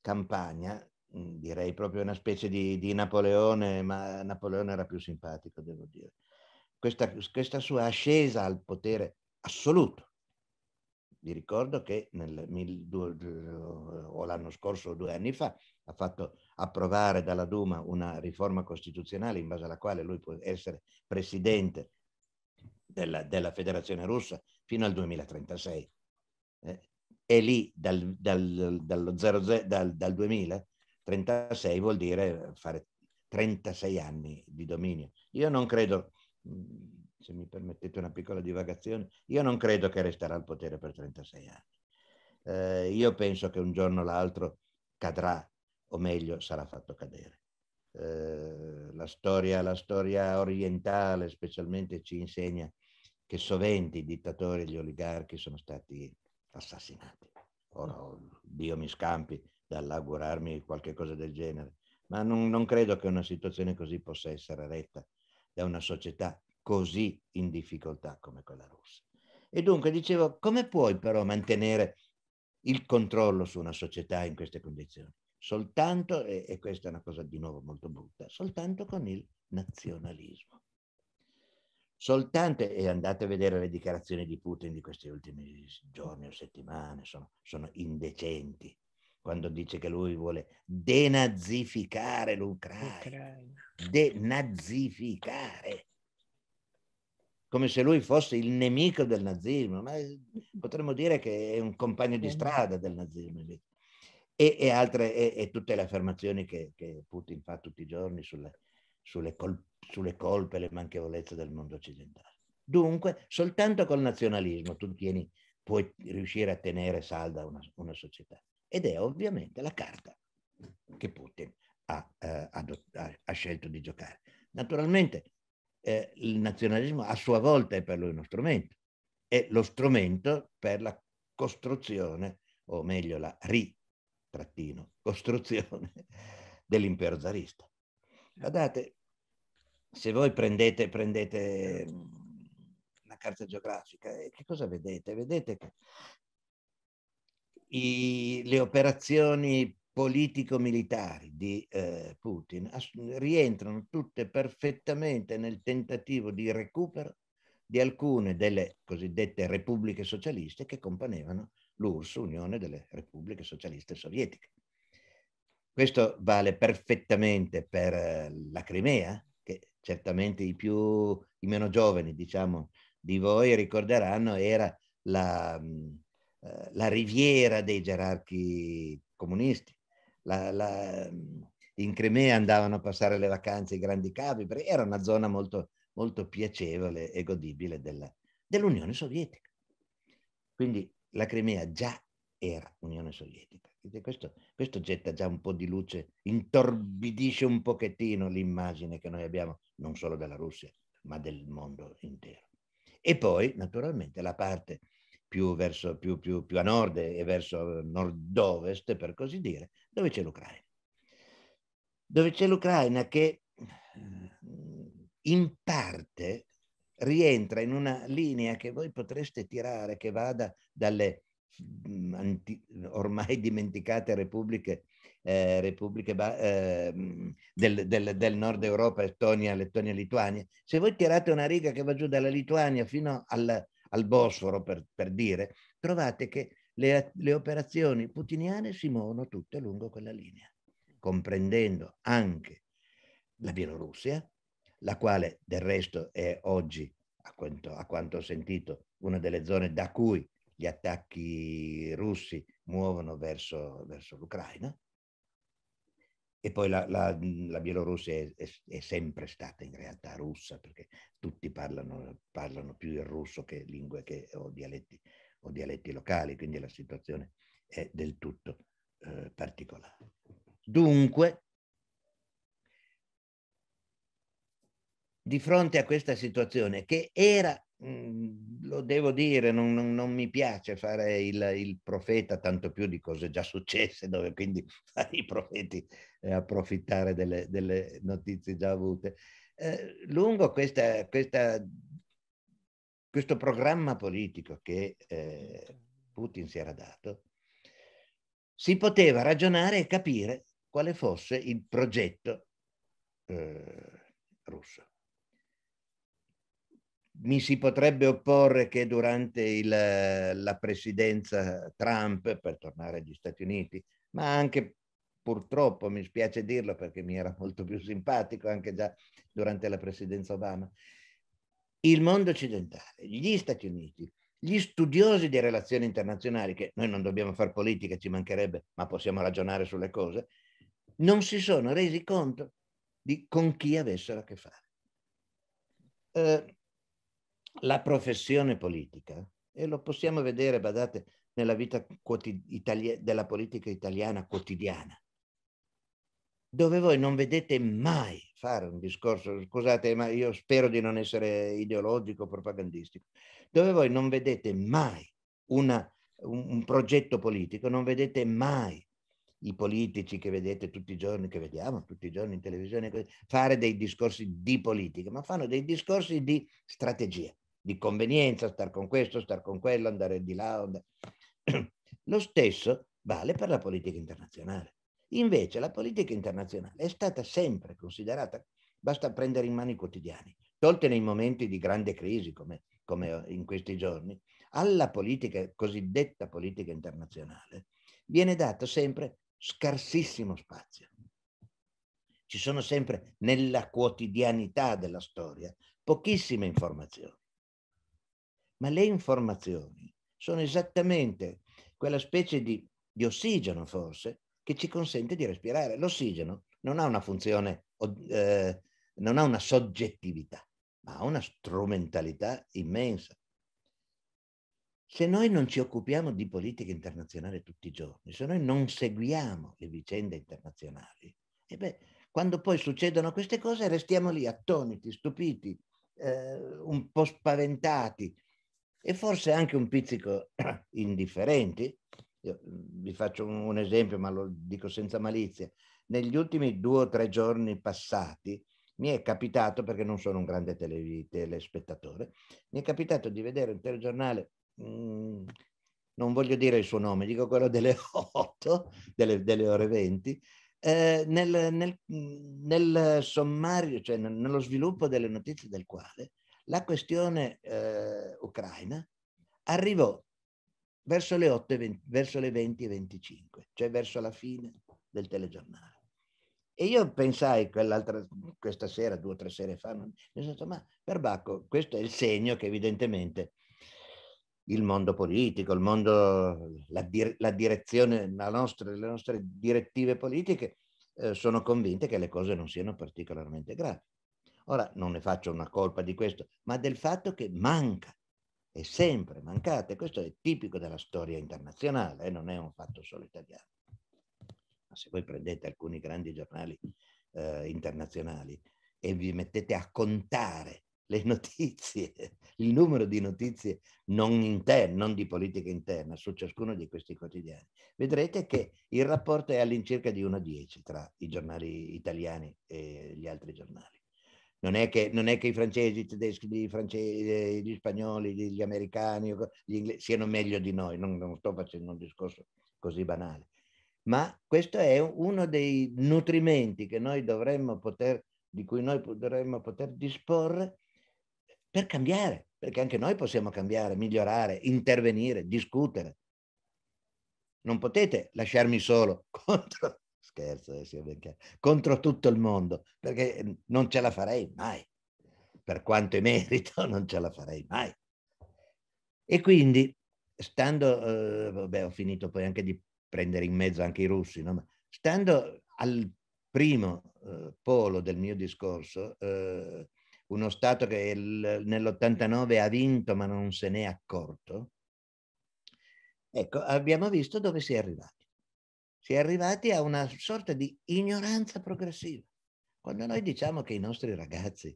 S3: campagna, mm, direi proprio una specie di, di Napoleone, ma Napoleone era più simpatico, devo dire. Questa, questa sua ascesa al potere assoluto vi ricordo che nel, o l'anno scorso o due anni fa ha fatto approvare dalla Duma una riforma costituzionale in base alla quale lui può essere presidente della, della Federazione russa fino al 2036. Eh, e lì dal, dal, dal, 00, dal, dal 2000, vuol dire fare 36 anni di dominio. Io non credo mm, se mi permettete una piccola divagazione, io non credo che resterà al potere per 36 anni. Eh, io penso che un giorno o l'altro cadrà, o meglio sarà fatto cadere. Eh, la, storia, la, storia, orientale specialmente ci insegna che sovente i dittatori e gli oligarchi sono stati assassinati. Ora oh, Dio mi scampi dall'augurarmi qualche cosa del genere, ma non, non credo che una situazione così possa essere retta da una società così in difficoltà come quella russa. E dunque dicevo, come puoi però mantenere il controllo su una società in queste condizioni? Soltanto, e, e questa è una cosa di nuovo molto brutta, soltanto con il nazionalismo. Soltanto, e andate a vedere le dichiarazioni di Putin di questi ultimi giorni o settimane, sono, sono indecenti, quando dice che lui vuole denazificare l'Ucraina. Denazificare come se lui fosse il nemico del nazismo, ma eh, mm. potremmo dire che è un compagno di strada del nazismo. E, e, altre, e, e tutte le affermazioni che, che, Putin fa tutti i giorni sulle, sulle, col, sulle colpe le manchevolezze del mondo occidentale. Dunque, soltanto col nazionalismo tu tieni, puoi riuscire a tenere salda una, una, società. Ed è ovviamente la carta che Putin ha, eh, ha, ha scelto di giocare. Naturalmente eh, il nazionalismo a sua volta è per lui uno strumento, è lo strumento per la costruzione, o meglio la ritrattino, costruzione dell'impero zarista. Guardate, se voi prendete, prendete una certo. mm, carta geografica, eh, che cosa vedete? Vedete che i, le operazioni politico-militari di eh, Putin rientrano tutte perfettamente nel tentativo di recupero di alcune delle cosiddette repubbliche socialiste che componevano l'URSS, Unione delle Repubbliche Socialiste Sovietiche. Questo vale perfettamente per eh, la Crimea, che certamente i, più, i meno giovani diciamo, di voi ricorderanno era la, mm, eh, la riviera dei gerarchi comunisti la, la, in Crimea andavano a passare le vacanze i grandi capi, perché era una zona molto, molto piacevole e godibile della, dell'Unione Sovietica. Quindi la Crimea già era Unione Sovietica. Questo, questo, getta già un po' di luce, intorbidisce un pochettino l'immagine che noi abbiamo, non solo della Russia, ma del mondo intero. E poi, naturalmente, la parte più, verso, più, più, più a nord e verso ehm, nord-ovest, per così dire, dove c'è l'Ucraina. Dove c'è l'Ucraina che ehm, in parte rientra in una linea che voi potreste tirare, che vada dalle mhmm, anti, ormai dimenticate repubbliche, eh, repubbliche eh, del, del, del, nord Europa, Estonia, Lettonia, Lituania. Se voi tirate una riga che va giù dalla Lituania fino al, al Bosforo per, per dire, trovate che le, le operazioni putiniane si muovono tutte lungo quella linea, comprendendo anche la Bielorussia, la quale del resto è oggi, a quanto, a quanto ho sentito, una delle zone da cui gli attacchi russi muovono verso, verso l'Ucraina, e poi la, la, mhmm, la Bielorussia è, è, è, sempre stata in realtà russa, perché tutti parlano, parlano più il russo che lingue che, o, dialetti, o, dialetti, locali, quindi la situazione è del tutto eh, particolare. Dunque, di fronte a questa situazione che era, mh, mhmm, lo devo dire, non, non, non mi piace fare il, il, profeta, tanto più di cose già successe, dove quindi fare i profeti eh, approfittare delle, delle, notizie già avute. Eh, lungo questa, questa, questo programma politico che eh, Putin si era dato, si poteva ragionare e capire quale fosse il progetto eh, russo mi si potrebbe opporre che durante il, la presidenza Trump, per tornare agli Stati Uniti, ma anche purtroppo, mi spiace dirlo perché mi era molto più simpatico anche già durante la presidenza Obama, il mondo occidentale, gli Stati Uniti, gli studiosi di relazioni internazionali, che noi non dobbiamo fare politica, ci mancherebbe, ma possiamo ragionare sulle cose, non si sono resi conto di con chi avessero a che fare. Eh, la professione politica, e lo possiamo vedere, badate, nella vita della politica italiana quotidiana dove voi non vedete mai fare un discorso, scusate, ma io spero di non essere ideologico, propagandistico, dove voi non vedete mai una, un, un progetto politico, non vedete mai i politici che vedete tutti i giorni, che vediamo tutti i giorni in televisione, fare dei discorsi di politica, ma fanno dei discorsi di strategia, di convenienza, star con questo, star con quello, andare di là. Andare... Lo stesso vale per la politica internazionale. Invece la politica internazionale è stata sempre considerata, basta prendere in mano i quotidiani, tolte nei momenti di grande crisi come, come eh, in questi giorni, alla politica, cosiddetta politica internazionale, viene dato sempre scarsissimo spazio. Ci sono sempre nella quotidianità della storia pochissime informazioni. Ma le informazioni sono esattamente quella specie di, di ossigeno, forse, che ci consente di respirare. L'ossigeno non ha una funzione, eh, non ha una soggettività, ma ha una strumentalità immensa. Se noi non ci occupiamo di politica internazionale tutti i giorni, se noi non seguiamo le vicende internazionali, e eh beh, quando poi succedono queste cose restiamo lì attoniti, stupiti, eh, un po' spaventati e forse anche un pizzico indifferenti, io mhmm, vi faccio un esempio, ma lo dico senza malizia. Negli ultimi due o tre giorni passati mi è capitato, perché non sono un grande tele, telespettatore, mi è capitato di vedere un telegiornale, mh, mhmm, non voglio dire il suo nome, dico quello delle 8, delle, delle ore 20, eh, nel, nel, nel, sommario, cioè nello sviluppo delle notizie del quale la questione eh, ucraina arrivò verso le 8 e 20, verso le 20 e 25, cioè verso la fine del telegiornale. E io pensai questa sera, due o tre sere fa, mi sono detto, ma per Bacco, questo è il segno che evidentemente il mondo politico, il mondo, la, la direzione, la nostra, le nostre direttive politiche eh, sono convinte che le cose non siano particolarmente gravi. Ora non ne faccio una colpa di questo, ma del fatto che manca è sempre mancata e questo è tipico della storia internazionale, eh, non è un fatto solo italiano. Ma se voi prendete alcuni grandi giornali eh, internazionali e vi mettete a contare le notizie, il numero di notizie non interne, non di politica interna, su ciascuno di questi quotidiani, vedrete che il rapporto è all'incirca di 1 a 10 tra i giornali italiani e gli altri giornali. Non è, che, non è che, i francesi, i tedeschi, gli, francesi, gli spagnoli, gli, gli americani gli inglesi, siano meglio di noi, non, non, sto facendo un discorso così banale, ma questo è uno dei nutrimenti che noi dovremmo poter, di cui noi dovremmo poter disporre per cambiare, perché anche noi possiamo cambiare, migliorare, intervenire, discutere. Non potete lasciarmi solo contro scherzo, eh, sia ben chiaro, contro tutto il mondo, perché ehm, non ce la farei mai, per quanto merito non ce la farei mai. E quindi, stando, eh, vabbè ho finito poi anche di prendere in mezzo anche i russi, no? Ma stando al primo eh, polo del mio discorso, eh, uno Stato che nell'89 ha vinto ma non se n'è accorto, ecco, abbiamo visto dove si è arrivati si è arrivati a una sorta di ignoranza progressiva. Quando noi diciamo che i nostri ragazzi,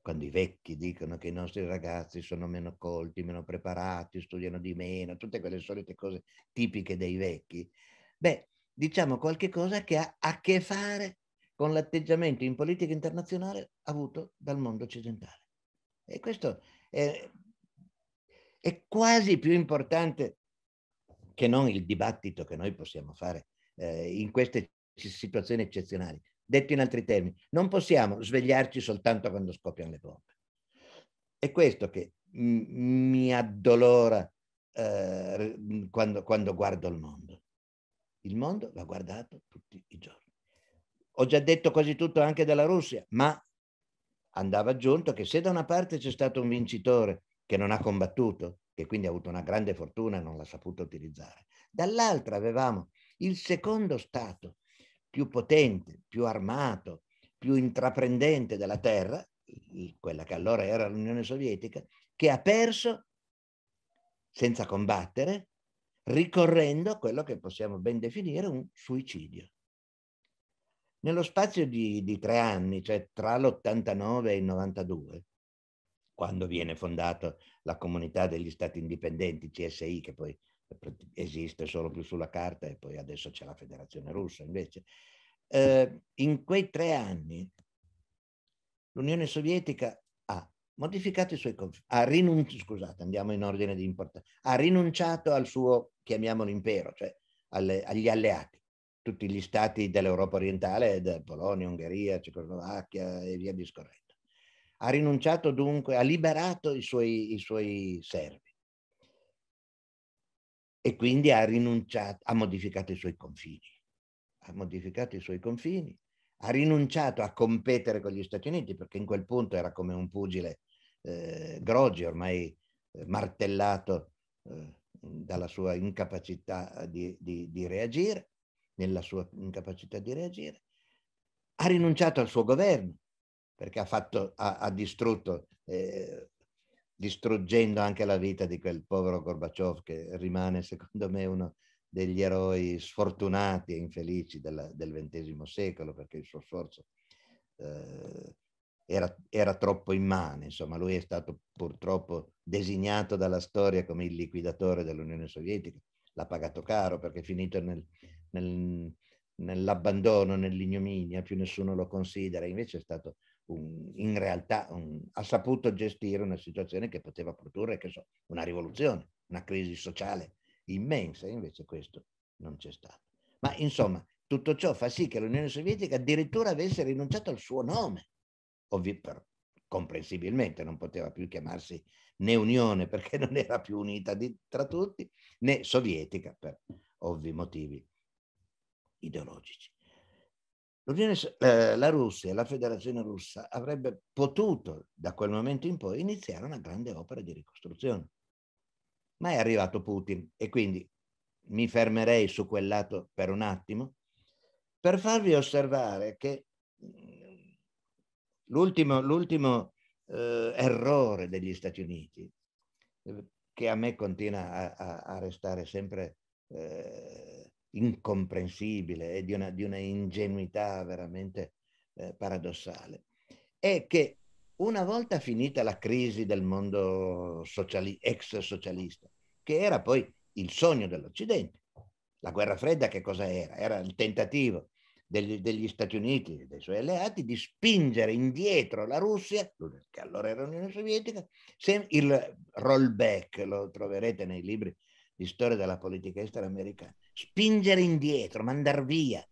S3: quando i vecchi dicono che i nostri ragazzi sono meno colti, meno preparati, studiano di meno, tutte quelle solite cose tipiche dei vecchi, beh, diciamo qualche cosa che ha a che fare con l'atteggiamento in politica internazionale avuto dal mondo occidentale. E questo è, è quasi più importante che non il dibattito che noi possiamo fare eh, in queste situazioni eccezionali. Detto in altri termini, non possiamo svegliarci soltanto quando scoppiano le bombe. È questo che mi addolora eh, quando, quando guardo il mondo. Il mondo va guardato tutti i giorni. Ho già detto quasi tutto anche della Russia, ma andava aggiunto che se da una parte c'è stato un vincitore che non ha combattuto, che quindi ha avuto una grande fortuna e non l'ha saputo utilizzare, dall'altra avevamo il secondo Stato più potente, più armato, più intraprendente della Terra, quella che allora era l'Unione Sovietica, che ha perso senza combattere, ricorrendo a quello che possiamo ben definire un suicidio. Nello spazio di, di tre anni, cioè tra l'89 e il 92, quando viene fondata la comunità degli stati indipendenti, CSI, che poi esiste solo più sulla carta e poi adesso c'è la federazione russa invece. Eh, in quei tre anni l'Unione Sovietica ha modificato i suoi confini, ha rinunciato, scusate, andiamo in ordine di importanza, ha rinunciato al suo, chiamiamolo impero, cioè alle, agli alleati. Tutti gli stati dell'Europa orientale, Polonia, Ungheria, Cecoslovacchia e via discorrendo. Ha rinunciato dunque, ha liberato i suoi, i suoi servi e quindi ha rinunciato, ha modificato i suoi confini, ha modificato i suoi confini, ha rinunciato a competere con gli Stati Uniti perché in quel punto era come un pugile eh, Groggi ormai eh, martellato eh, dalla sua incapacità di, di, di reagire, nella sua incapacità di reagire, ha rinunciato al suo governo perché ha, fatto, ha, ha distrutto eh, distruggendo anche la vita di quel povero Gorbaciov che rimane secondo me uno degli eroi sfortunati e infelici della, del XX secolo perché il suo sforzo eh, era, era, troppo immane, insomma lui è stato purtroppo designato dalla storia come il liquidatore dell'Unione Sovietica, l'ha pagato caro perché è finito nel, nel, nell'abbandono, nell'ignominia, più nessuno lo considera, invece è stato un, in realtà un, ha saputo gestire una situazione che poteva produrre che so, una rivoluzione, una crisi sociale immensa, invece questo non c'è stato. Ma insomma, tutto ciò fa sì che l'Unione Sovietica addirittura avesse rinunciato al suo nome, ovvi- per, comprensibilmente non poteva più chiamarsi né Unione perché non era più unita di, tra tutti, né sovietica per ovvi motivi ideologici. Eh, la Russia, la Federazione Russa avrebbe potuto da quel momento in poi iniziare una grande opera di ricostruzione. Ma è arrivato Putin e quindi mi fermerei su quel lato per un attimo per farvi osservare che mm, l'ultimo, l'ultimo eh, errore degli Stati Uniti, eh, che a me continua a, a, a restare sempre eh, incomprensibile e di una, di una ingenuità veramente eh, paradossale, è che una volta finita la crisi del mondo sociali- ex socialista, che era poi il sogno dell'Occidente, la guerra fredda che cosa era? Era il tentativo degli, degli Stati Uniti e dei suoi alleati di spingere indietro la Russia, che allora era l'Unione Sovietica, se il rollback, lo troverete nei libri di storia della politica estera americana, spingere indietro, mandar via.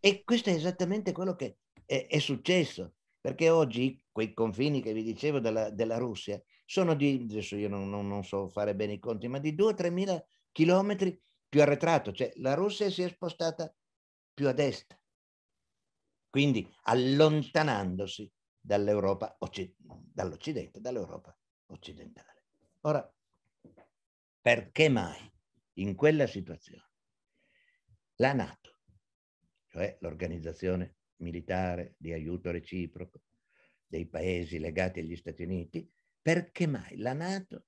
S3: E questo è esattamente quello che è, è successo, perché oggi quei confini che vi dicevo della, della Russia sono di, adesso io non, non, non, so fare bene i conti, ma di 2-3 mila chilometri più arretrato, cioè la Russia si è spostata più a destra, quindi allontanandosi dall'Europa, dall'Occidente, dall'Europa occidentale. Ora, perché mai in quella situazione la Nato, cioè l'organizzazione militare di aiuto reciproco dei paesi legati agli Stati Uniti, perché mai la Nato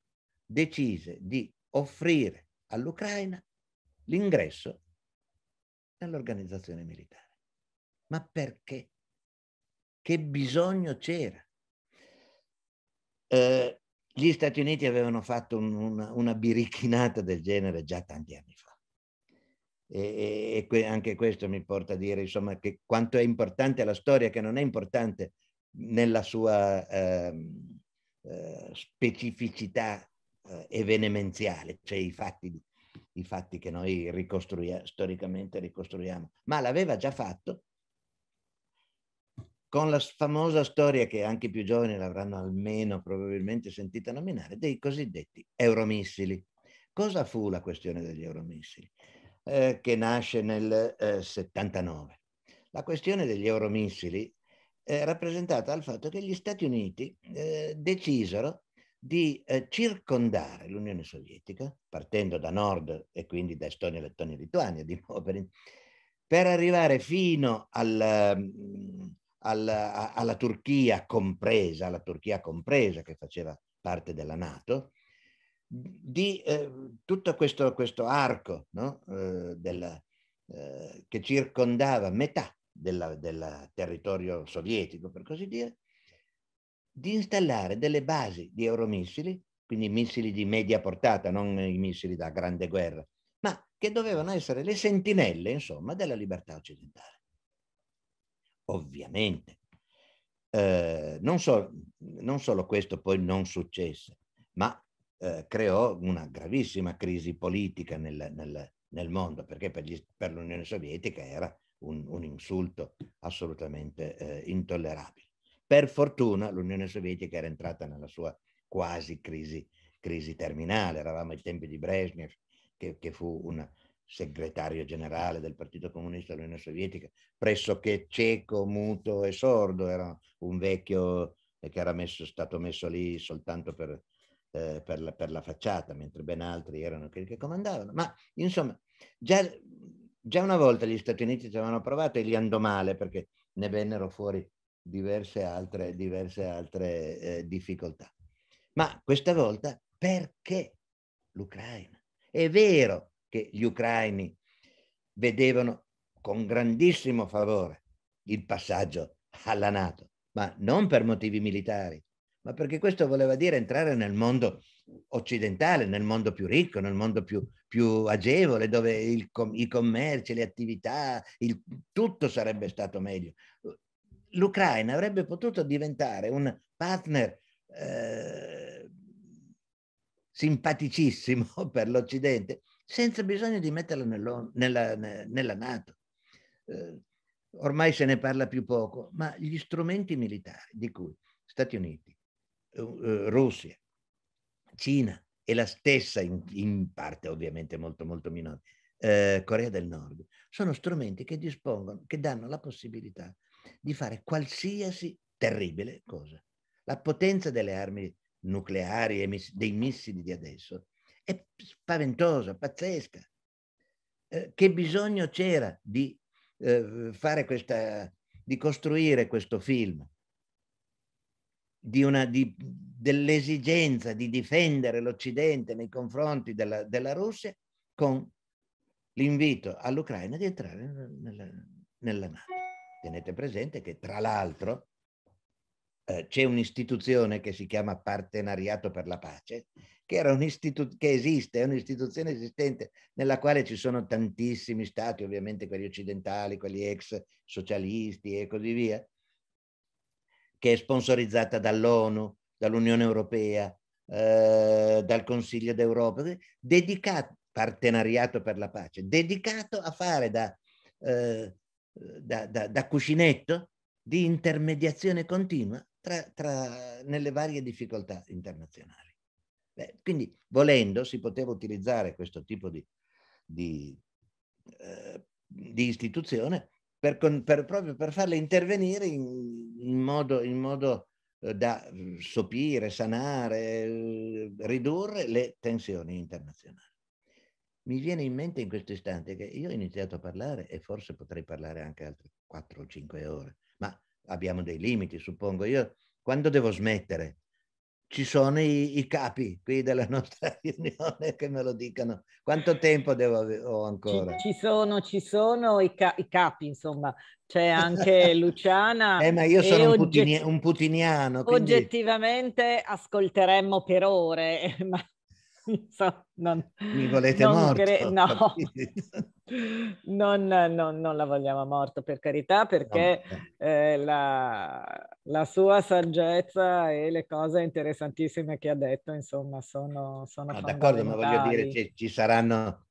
S3: decise di offrire all'Ucraina l'ingresso nell'organizzazione militare. Ma perché? Che bisogno c'era? Eh, gli Stati Uniti avevano fatto un, una, una birichinata del genere già tanti anni fa e, e, anche questo mi porta a dire insomma che quanto è importante la storia che non è importante nella sua ehm, eh, specificità eh, evenemenziale, cioè i fatti, i fatti che noi ricostruiamo, storicamente ricostruiamo, ma l'aveva già fatto con la famosa storia che anche i più giovani l'avranno almeno probabilmente sentita nominare, dei cosiddetti euromissili. Cosa fu la questione degli euromissili? eh, che nasce nel eh, 79. La questione degli euromissili è rappresentata dal fatto che gli Stati Uniti eh, decisero di eh, circondare l'Unione Sovietica, partendo da nord e quindi da Estonia, Lettonia e Lituania, di Moverin, per arrivare fino al, mm, alla, alla Turchia compresa, la Turchia compresa che faceva parte della Nato, di eh, tutto questo, questo arco no? eh, della, eh, che circondava metà del territorio sovietico, per così dire, di installare delle basi di euromissili, quindi missili di media portata, non i missili da grande guerra, ma che dovevano essere le sentinelle, insomma, della libertà occidentale. Ovviamente, eh, non, so, non solo questo poi non successe, ma eh, creò una gravissima crisi politica nel, nel, nel mondo, perché per, gli, per, l'Unione Sovietica era un, un insulto assolutamente eh, intollerabile. Per fortuna l'Unione Sovietica era entrata nella sua quasi crisi, crisi terminale, eravamo ai tempi di Brezhnev, che, che fu un segretario generale del Partito Comunista dell'Unione Sovietica, pressoché cieco, muto e sordo, era un vecchio eh, che era messo, stato messo lì soltanto per, eh, per, la, per, la, facciata, mentre ben altri erano quelli che comandavano. Ma insomma, già, già una volta gli Stati Uniti ci avevano provato e gli andò male perché ne vennero fuori diverse altre, diverse altre eh, difficoltà. Ma questa volta perché l'Ucraina? È vero che gli ucraini vedevano con grandissimo favore il passaggio alla Nato, ma non per motivi militari, ma perché questo voleva dire entrare nel mondo occidentale, nel mondo più ricco, nel mondo più, più agevole, dove il, i commerci, le attività, il, tutto sarebbe stato meglio. L'Ucraina avrebbe potuto diventare un partner eh, simpaticissimo per l'Occidente senza bisogno di metterla nella, nella, Nato. Eh, ormai se ne parla più poco, ma gli strumenti militari di cui Stati Uniti, eh, eh, Russia, Cina e la stessa, in, in parte ovviamente molto molto minore, eh, Corea del Nord, sono strumenti che dispongono, che danno la possibilità di fare qualsiasi terribile cosa. La potenza delle armi nucleari e mis dei missili di adesso è spaventosa, pazzesca. Eh, che bisogno c'era di eh, fare questa, di costruire questo film di una, di, dell'esigenza di difendere l'Occidente nei confronti della, della Russia con l'invito all'Ucraina di entrare nella, nella Nato. Tenete presente che tra l'altro eh, c'è un'istituzione che si chiama Partenariato per la Pace, che, che esiste, è un'istituzione esistente nella quale ci sono tantissimi stati, ovviamente quelli occidentali, quelli ex socialisti e così via, che è sponsorizzata dall'ONU, dall'Unione Europea, eh, dal Consiglio d'Europa, dedicato, partenariato per la pace, dedicato a fare da, eh, da, da, da cuscinetto di intermediazione continua tra, tra, nelle varie difficoltà internazionali. Beh, quindi, volendo, si poteva utilizzare questo tipo di, di, eh, di istituzione per, per, proprio per farle intervenire in, in modo, in modo eh, da mm, sopire, sanare, eh, ridurre le tensioni internazionali. Mi viene in mente in questo istante che io ho iniziato a parlare e forse potrei parlare anche altre 4 o 5 ore, ma abbiamo dei limiti, suppongo. Io quando devo smettere? ci sono i, i, capi qui della nostra riunione che me lo dicano. Quanto tempo devo ho ancora? Ci,
S1: ci sono, ci sono i, ca i, capi, insomma. C'è anche Luciana. eh, ma io sono un, putini un,
S3: putiniano. Quindi...
S1: Oggettivamente ascolteremmo per ore, ma so, non, Mi volete non morto? Cre- no. non, non, non, la vogliamo morto per carità perché no. Eh. eh, la, la, sua saggezza e le cose interessantissime che ha
S2: detto insomma sono, sono no, ah, d'accordo ma voglio dire
S3: ci, ci saranno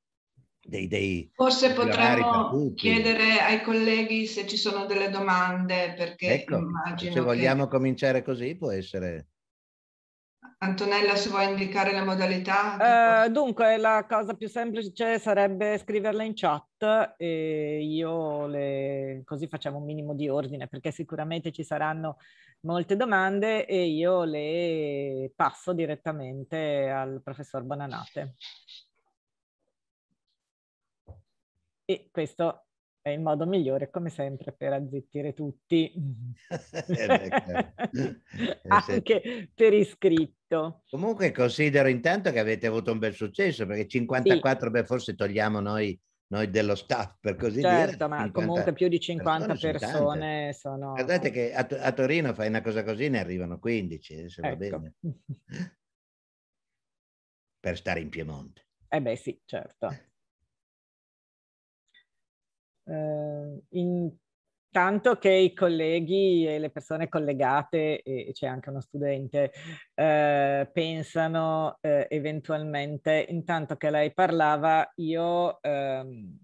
S3: dei, dei forse potremmo chiedere
S2: ai colleghi se ci sono delle domande perché ecco, se vogliamo che...
S3: cominciare così può essere
S2: Antonella, se vuoi indicare la modalità? Eh, dunque, la cosa più semplice cioè, sarebbe
S1: scriverla in chat e io le... così facciamo un minimo di ordine perché sicuramente ci saranno molte domande e io le passo direttamente al professor Bonanate. E questo il modo migliore, come sempre, per azzittire tutti,
S2: eh
S1: eh, anche per iscritto.
S3: Comunque considero intanto che avete avuto un bel successo, perché 54, sì. beh, forse togliamo noi, noi, dello staff, per così certo, dire. Certo, ma comunque
S1: più di 50 persone, persone sono... Guardate che
S3: a, a, Torino fai una cosa così, ne arrivano 15, eh, adesso ecco. va bene. per stare in Piemonte.
S1: Eh beh sì, certo eh, intanto che i colleghi e le persone collegate, e c'è anche uno studente, eh, pensano eh, eventualmente, intanto che lei parlava, io, ehm,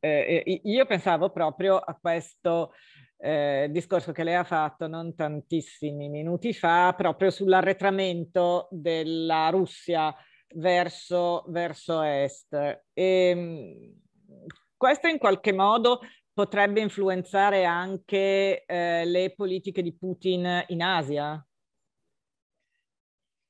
S1: eh, io pensavo proprio a questo eh, discorso che lei ha fatto non tantissimi minuti fa proprio sull'arretramento della Russia verso, verso est. E, ehm, questo in qualche modo potrebbe influenzare anche eh, le politiche di Putin in Asia?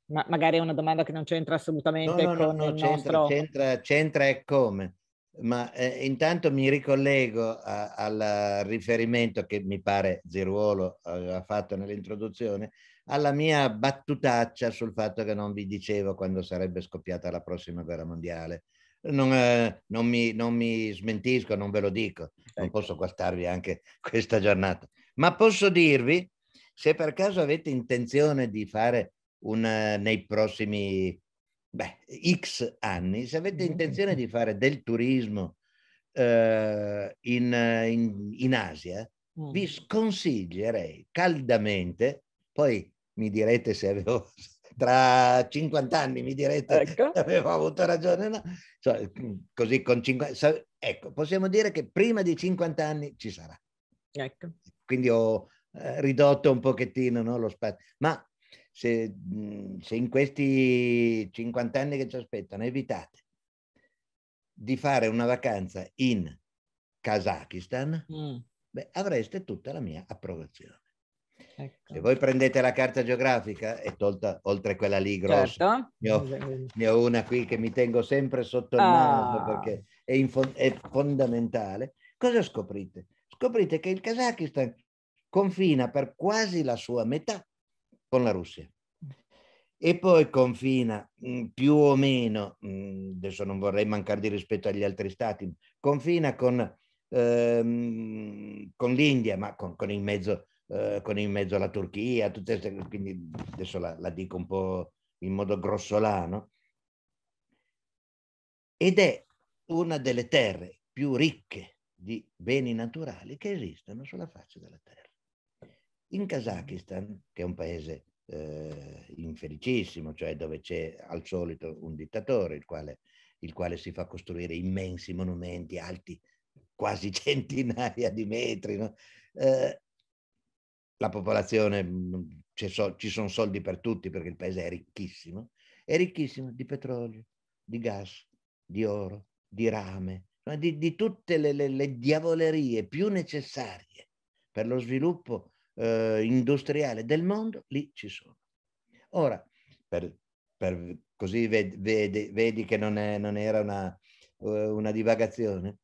S1: Ma magari è una domanda che non c'entra assolutamente no, no, con no, no, c'entra, nostro...
S3: c'entra, c'entra e come. Ma eh, intanto mi ricollego a, al riferimento che mi pare Ziruolo aveva eh, fatto nell'introduzione, alla mia battutaccia sul fatto che non vi dicevo quando sarebbe scoppiata la prossima guerra mondiale non, eh, non, mi, non, mi, smentisco, non ve lo dico, non ecco. posso guastarvi anche questa giornata. Ma posso dirvi, se per caso avete intenzione di fare un, eh, nei prossimi beh, X anni, se avete intenzione di fare del turismo eh, in, eh, in, in, Asia, mm. vi sconsiglierei caldamente, poi mi direte se avevo tra 50 anni mi direte ecco. avevo avuto ragione, no? Cioè, mm, così con 50, ecco, possiamo dire che prima di 50 anni ci sarà. Ecco. Quindi ho eh, ridotto un pochettino no, lo spazio, ma se, mm, se in questi 50 anni che ci aspettano evitate di fare una vacanza in Kazakistan, mm. beh, avreste tutta la mia approvazione. Ecco. Se voi prendete la carta geografica, è tolta oltre quella lì grossa. Certo. Ne, ho, ne, ho, una qui che mi tengo sempre sotto il ah. naso perché è, fo- è, fondamentale. Cosa scoprite? Scoprite che il Kazakistan confina per quasi la sua metà con la Russia e poi confina mm, più o meno, mm, adesso non vorrei mancare di rispetto agli altri stati, confina con, ehm, con l'India, ma con, con in mezzo eh, con in mezzo la Turchia, tutte, quindi adesso la, la dico un po' in modo grossolano. Ed è una delle terre più ricche di beni naturali che esistono sulla faccia della terra. In Kazakistan, che è un paese eh, infelicissimo, cioè dove c'è al solito un dittatore, il quale, il quale si fa costruire immensi monumenti alti quasi centinaia di metri, no? eh, la popolazione, mm, so, ci sono soldi per tutti perché il paese è ricchissimo, è ricchissimo di petrolio, di gas, di oro, di rame, di, di tutte le, le, le, diavolerie più necessarie per lo sviluppo eh, industriale del mondo, lì ci sono. Ora, per, per, così vedi, vedi, vedi che non, è, non, era una, eh, una divagazione,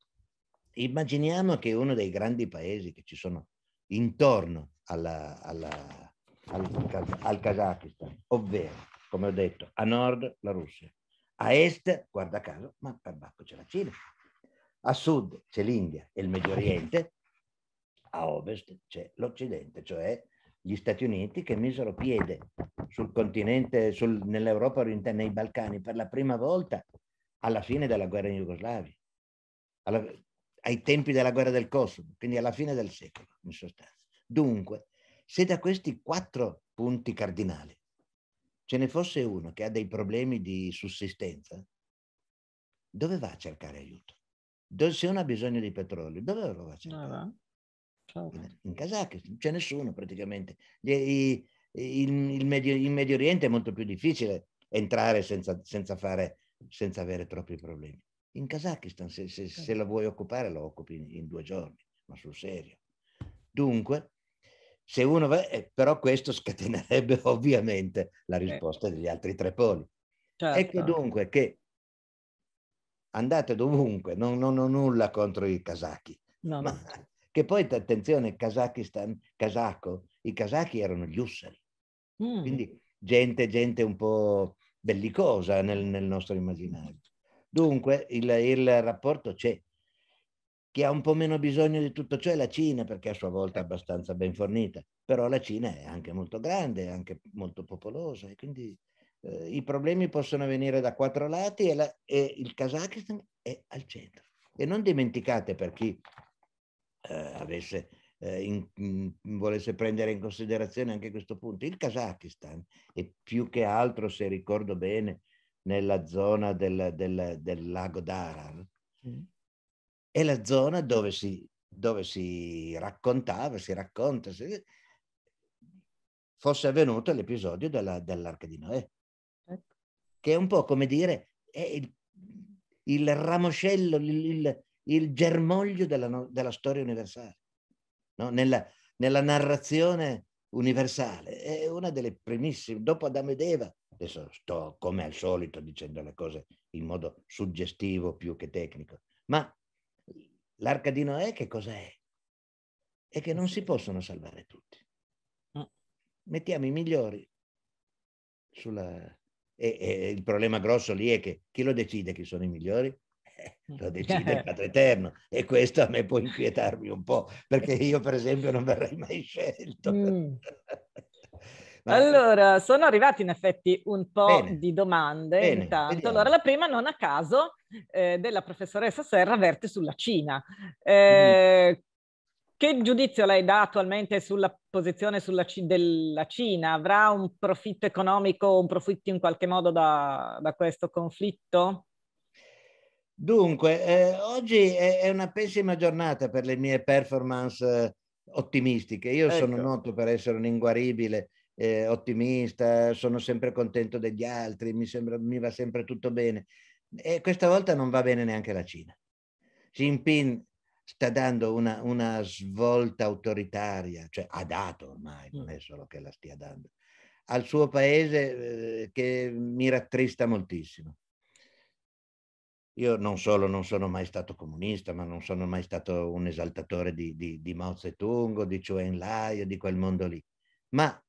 S3: immaginiamo che uno dei grandi paesi che ci sono intorno alla, alla, al, al Kazakistan, ovvero, come ho detto, a nord la Russia, a est, guarda caso, ma per bacco c'è la Cina, a sud c'è l'India e il Medio Oriente, a ovest c'è l'Occidente, cioè gli Stati Uniti che misero piede sul continente, sul, nell'Europa orientale, nei Balcani, per la prima volta alla fine della guerra in Jugoslavia, alla, ai tempi della guerra del Kosovo, quindi alla fine del secolo, in sostanza. Dunque, se da questi quattro punti cardinali ce ne fosse uno che ha dei problemi di sussistenza, dove va a cercare aiuto? Dove, se uno ha bisogno di petrolio, dove lo va a cercare? Certo. In, in Kazakistan, c'è nessuno praticamente. I, in, in, Medio, in, Medio, Oriente è molto più difficile entrare senza, senza, fare, senza avere troppi problemi. In Kazakistan, se, se, se certo. la vuoi occupare, lo occupi in, in due giorni, ma sul serio. Dunque, se uno va, eh, però questo scatenerebbe ovviamente la eh. risposta degli altri tre poli.
S1: Certo. Ecco dunque
S3: che andate dovunque, non, non ho nulla contro i casacchi.
S1: No, no.
S3: Che poi, attenzione, Kazakistan, Kazako, i casacchi erano gli usseri. Mm. Quindi gente, gente un po' bellicosa nel, nel nostro immaginario. Dunque il, il, rapporto c'è, chi ha un po' meno bisogno di tutto ciò è la Cina, perché a sua volta è abbastanza ben fornita, però la Cina è anche molto grande, è anche molto popolosa e quindi eh, i problemi possono venire da quattro lati e, la, e il Kazakistan è al centro. E non dimenticate per chi eh, avesse, eh, in, in, volesse prendere in considerazione anche questo punto, il Kazakistan è più che altro, se ricordo bene, nella zona del, del, del lago d'Aral, mm è la zona dove si, dove si raccontava, si racconta, si, fosse avvenuto l'episodio della, dell'arca di Noè, certo. che è un po' come dire il, il, ramoscello, il, il, il germoglio della, della, storia universale, no? nella, nella, narrazione universale. È una delle primissime, dopo Adamo ed Eva, adesso sto come al solito dicendo le cose in modo suggestivo più che tecnico, ma L'arca di Noè che cos'è? È che non si possono salvare tutti. Mm. Mettiamo i migliori sulla... E, e il problema grosso lì è che chi lo decide chi sono i migliori? Eh, mm. lo decide il Padre Eterno e questo a me può inquietarmi un po' perché eh io per esempio non verrei mai
S1: scelto. Mm. allora, sono arrivati in effetti un po' bene, di domande bene, intanto. Vediamo. Allora, la prima non a caso eh, della professoressa Serra verte sulla Cina. Mm-hmm. Eh, mm. Che giudizio lei dà attualmente sulla posizione sulla C- della Cina? Avrà un profitto economico, un profitto in qualche modo da, da questo conflitto?
S3: Dunque, eh, oggi è, è, una pessima giornata per le mie performance eh, ottimistiche. Io ecco. sono noto per essere un inguaribile eh, ottimista, sono sempre contento degli altri, mi, sembra, mi va sempre tutto bene. E questa volta non va bene neanche la Cina. Xi Jinping sta dando una, una, svolta autoritaria, cioè ha dato ormai, non mm. è solo che la stia dando, al suo paese eh, che mi rattrista moltissimo. Io non solo non sono mai stato comunista, ma non sono mai stato un esaltatore di, di, di Mao Zedong di Chuen En Lai o di quel mondo lì, ma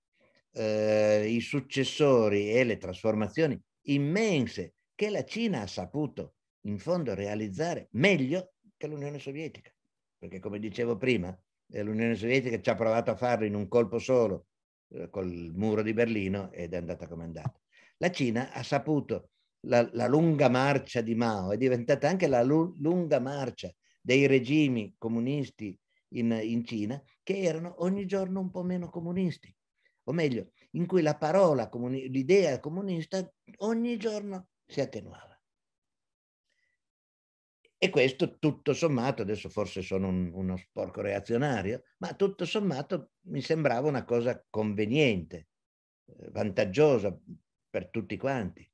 S3: eh, i successori e le trasformazioni immense che la Cina ha saputo in fondo realizzare meglio che l'Unione Sovietica. Perché come dicevo prima, eh, l'Unione Sovietica ci ha provato a farlo in un colpo solo eh, col muro di Berlino ed è andata come è andata. La Cina ha saputo la, la lunga marcia di Mao, è diventata anche la lu- lunga marcia dei regimi comunisti in, in Cina che erano ogni giorno un po' meno comunisti o meglio, in cui la parola, comuni- l'idea comunista ogni giorno si attenuava. E questo tutto sommato, adesso forse sono un, uno sporco reazionario, ma tutto sommato mi sembrava una cosa conveniente, eh, vantaggiosa per tutti quanti.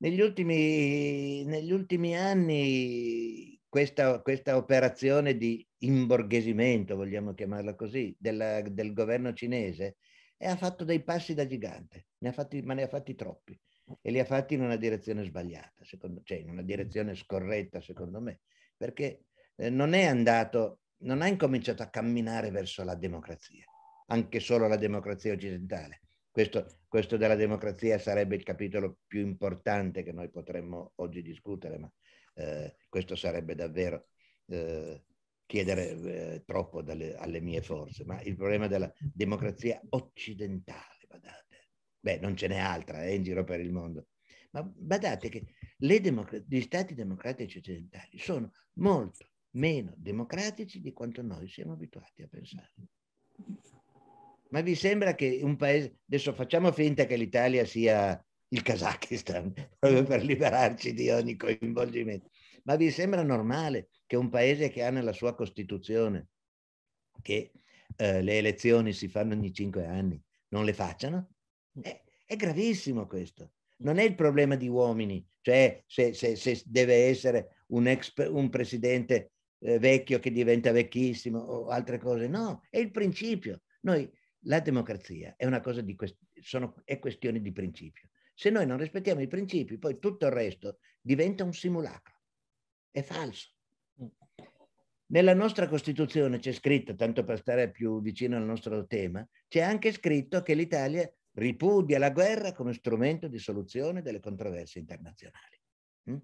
S3: Negli ultimi, negli ultimi anni questa, questa, operazione di imborghesimento, vogliamo chiamarla così, della, del governo cinese e ha fatto dei passi da gigante, ne fatti, ma ne ha fatti troppi e li ha fatti in una direzione sbagliata, secondo, cioè in una direzione scorretta secondo me, perché eh, non è andato, non ha incominciato a camminare verso la democrazia, anche solo la democrazia occidentale. Questo, questo della democrazia sarebbe il capitolo più importante che noi potremmo oggi discutere, ma eh, questo sarebbe davvero eh, chiedere eh, troppo dalle, alle mie forze, ma il problema della democrazia occidentale, badate. Beh, non ce n'è altra, è eh, in giro per il mondo. Ma badate che democ- gli stati democratici occidentali sono molto meno democratici di quanto noi siamo abituati a pensare. Ma vi sembra che un paese, adesso facciamo finta che l'Italia sia il Kazakistan, proprio per liberarci di ogni coinvolgimento, ma vi sembra normale che un paese che ha nella sua Costituzione che eh, le elezioni si fanno ogni cinque anni non le facciano? Mm. Eh, è gravissimo questo. Non è il problema di uomini, cioè se, se, se deve essere un, ex, un presidente eh, vecchio che diventa vecchissimo o altre cose. No, è il principio. Noi, la democrazia è una cosa di quest- sono, è questione di principio. Se noi non rispettiamo i principi, poi tutto il resto diventa un simulacro. È falso. Mm. Nella nostra Costituzione c'è scritto, tanto per stare più vicino al nostro tema, c'è anche scritto che l'Italia ripudia la guerra come strumento di soluzione delle controversie internazionali. Mm?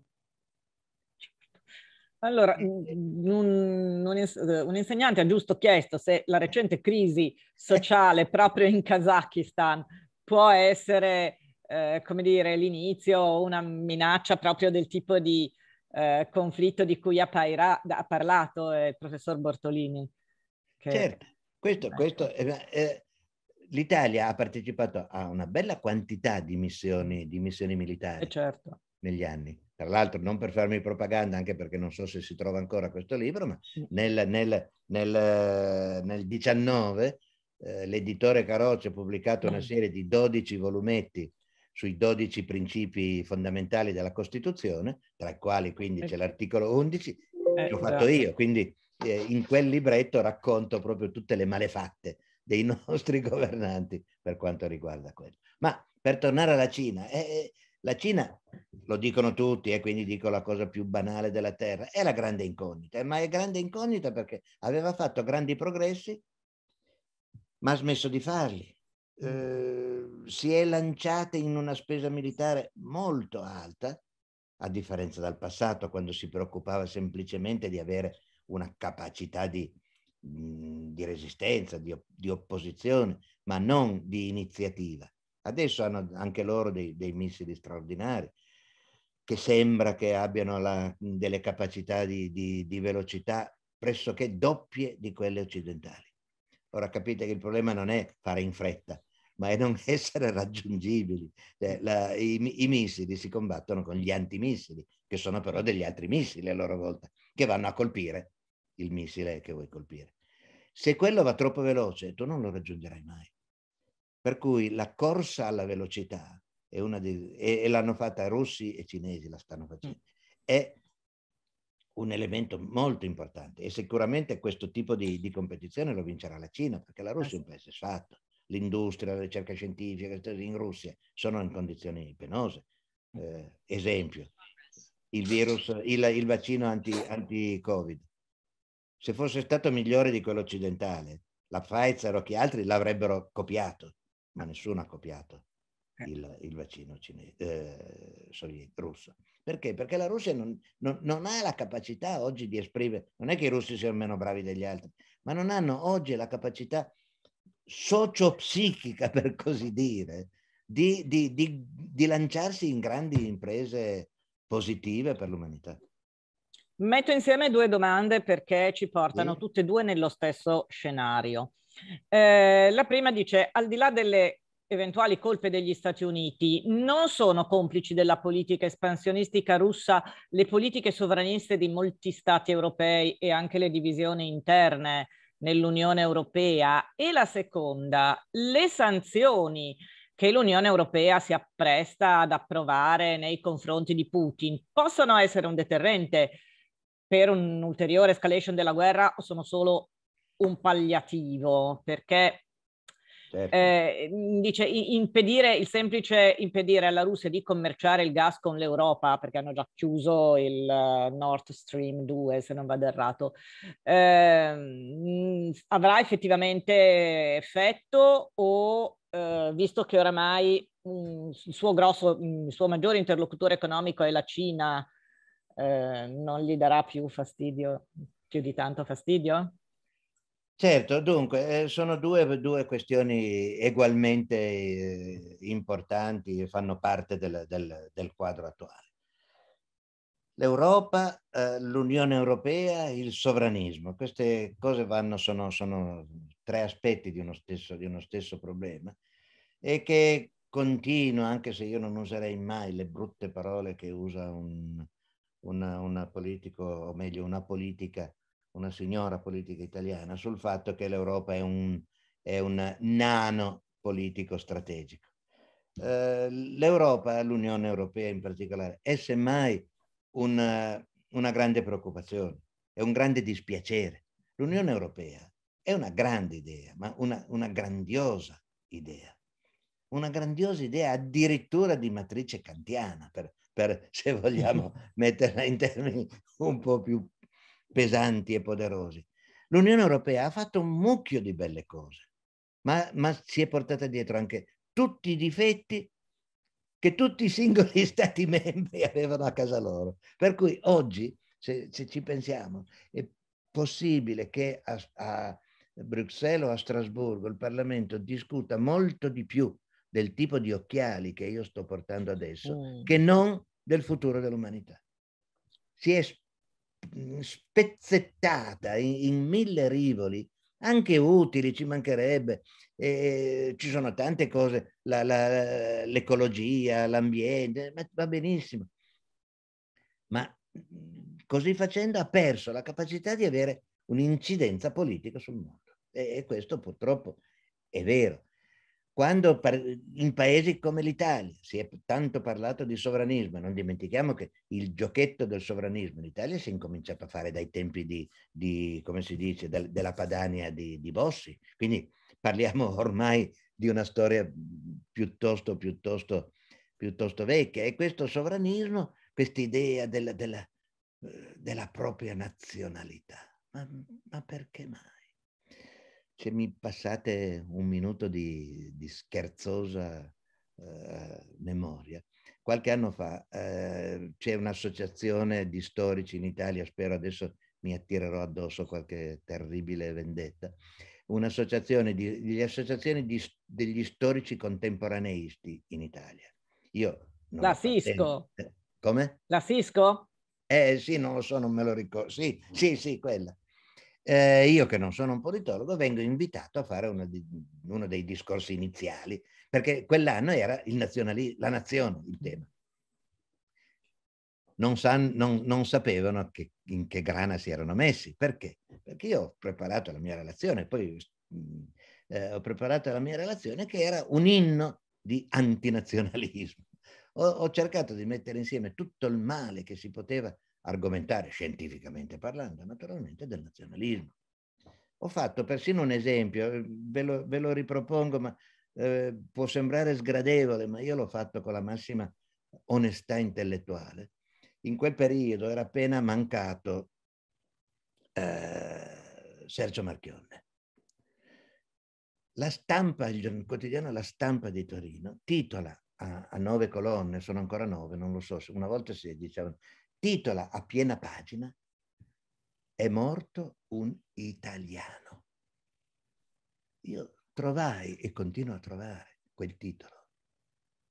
S1: Allora, eh, mm, un, eh, un, insegnante ha giusto chiesto se la recente crisi sociale proprio in Kazakistan può essere, eh, come dire, l'inizio o una minaccia proprio del tipo di eh, conflitto di cui ha, paira, ha, parlato eh, il professor Bortolini. Che... Certo, questo, eh.
S3: questo è, è, l'Italia ha partecipato a una bella quantità di missioni, di missioni militari eh certo. negli anni. Tra l'altro, non per farmi propaganda, anche perché non so se si trova ancora questo libro, ma mm. nel, nel, nel, nel 19 eh, l'editore Carocci ha pubblicato una mm. serie di 12 volumetti sui 12 principi fondamentali della Costituzione, tra i quali quindi eh. c'è l'articolo 11,
S1: eh, l'ho fatto esatto. io,
S3: quindi eh, in quel libretto racconto proprio tutte le malefatte dei nostri governanti per quanto riguarda quello. Ma per tornare alla Cina, eh, eh la Cina, lo dicono tutti e eh, quindi dico la cosa più banale della Terra, è la grande incognita, ma è grande incognita perché aveva fatto grandi progressi, ma ha smesso di farli. Ehm, si è lanciata in una spesa militare molto alta, a differenza dal passato, quando si preoccupava semplicemente di avere una capacità di, mhmm, di resistenza, di, di, opposizione, ma non di iniziativa. Adesso hanno anche loro dei, dei missili straordinari, che sembra che abbiano la, mhmm, delle capacità di, di velocità pressoché doppie di quelle occidentali. Ora capite che il problema non è fare in fretta, ma è non essere raggiungibili. Cioè, la, i, i, missili si combattono con gli antimissili, che sono però degli altri missili a loro volta, che vanno a colpire il missile che vuoi colpire. Se quello va troppo veloce, tu non lo raggiungerai mai. Per cui la corsa alla velocità è una di, e, e l'hanno fatta russi e cinesi, la stanno facendo, mm. è un elemento molto importante e sicuramente questo tipo di, di competizione lo vincerà la Cina perché la Russia è un certo. paese sfatto, l'industria, la ricerca scientifica in Russia sono in condizioni penose. Mm. Eh, esempio, il virus, il, il vaccino anti, anti-Covid. Se fosse stato migliore di quello occidentale, la Pfizer o chi altri l'avrebbero copiato, ma nessuno ha copiato eh. il, il vaccino cine, eh, soviet, russo. Perché? Perché la Russia non, non, non, ha la capacità oggi di esprimere, non è che i russi siano meno bravi degli altri, ma non hanno oggi la capacità socio-psichica, per così dire, di, di, di, di lanciarsi in grandi imprese positive per l'umanità.
S1: Metto insieme due domande perché ci portano sì. tutte e due nello stesso scenario. Eh, la prima dice, al di là delle eventuali colpe degli Stati Uniti non sono complici della politica espansionistica russa, le politiche sovraniste di molti Stati europei e anche le divisioni interne nell'Unione Europea. E la seconda, le sanzioni che l'Unione Europea si appresta ad approvare nei confronti di Putin possono essere un deterrente per un'ulteriore escalation della guerra o sono solo un palliativo? Perché Certo. Eh, dice impedire, il semplice impedire alla Russia di commerciare il gas con l'Europa, perché hanno già chiuso il eh, Nord Stream 2, se non vado errato, eh, avrà effettivamente effetto o, eh, visto che oramai mh, il suo grosso, mh, il suo maggiore interlocutore economico è la Cina, eh, non gli darà più fastidio, più di tanto fastidio?
S3: Certo, dunque, eh, sono due, due questioni ugualmente eh, importanti e fanno parte del, del, del, quadro attuale. L'Europa, eh, l'Unione Europea, il sovranismo, queste cose vanno, sono, sono tre aspetti di uno, stesso, di uno stesso problema e che continua, anche se io non userei mai le brutte parole che usa un, una, una politico, o meglio una politica una signora politica italiana, sul fatto che l'Europa è un, è un nano politico strategico. Eh, L'Europa, l'Unione Europea in particolare, è semmai una, una grande preoccupazione, è un grande dispiacere. L'Unione Europea è una grande idea, ma una, una grandiosa idea, una grandiosa idea addirittura di matrice kantiana, per, per, se vogliamo metterla in termini un po' più pesanti e poderosi. L'Unione Europea ha fatto un mucchio di belle cose, ma, ma si è portata dietro anche tutti i difetti che tutti i singoli Stati membri avevano a casa loro. Per cui oggi, se, se ci pensiamo, è possibile che a, a Bruxelles o a Strasburgo il Parlamento discuta molto di più del tipo di occhiali che io sto portando adesso mm. che non del futuro dell'umanità. Si è Mm, spezzettata in, in mille rivoli, anche utili, ci mancherebbe. Eh, ci sono tante cose, la, la, l'ecologia, l'ambiente, va benissimo. Ma mm, così facendo ha perso la capacità di avere un'incidenza politica sul mondo. E, e questo purtroppo è vero quando in paesi come l'Italia si è tanto parlato di sovranismo, non dimentichiamo che il giochetto del sovranismo in Italia si è incominciato a fare dai tempi di, di come si dice, del, della Padania di, di, Bossi. Quindi parliamo ormai di una storia piuttosto, piuttosto, piuttosto vecchia. E questo sovranismo, questa idea della, della, eh, della propria nazionalità, ma, ma perché mai? se mi passate un minuto di, di scherzosa eh, memoria, qualche anno fa eh, c'è un'associazione di storici in Italia, spero adesso mi attirerò addosso qualche terribile vendetta, un'associazione di, degli associazioni di, degli storici contemporaneisti in Italia. Io la Fisco. Come? La Fisco? Eh sì, non lo so, non me lo ricordo. Sì, sì, sì, quella eh, io che non sono un politologo vengo invitato a fare uno, di, uno dei discorsi iniziali, perché quell'anno era la nazione il tema. Non, san, non, non sapevano che, in che grana si erano messi. Perché? Perché io ho preparato la mia relazione, poi eh, ho preparato la mia relazione che era un inno di antinazionalismo. Ho, ho cercato di mettere insieme tutto il male che si poteva argomentare scientificamente parlando, naturalmente, del nazionalismo. Ho fatto persino un esempio, ve lo, ve lo ripropongo, ma eh, può sembrare sgradevole, ma io l'ho fatto con la massima onestà intellettuale. In quel periodo era appena mancato eh, Sergio Marchionne. La stampa, il quotidiano La Stampa di Torino, titola a, a nove colonne, sono ancora nove, non lo so, una volta si diceva titola a piena pagina È morto un italiano. Io trovai e continuo a trovare quel titolo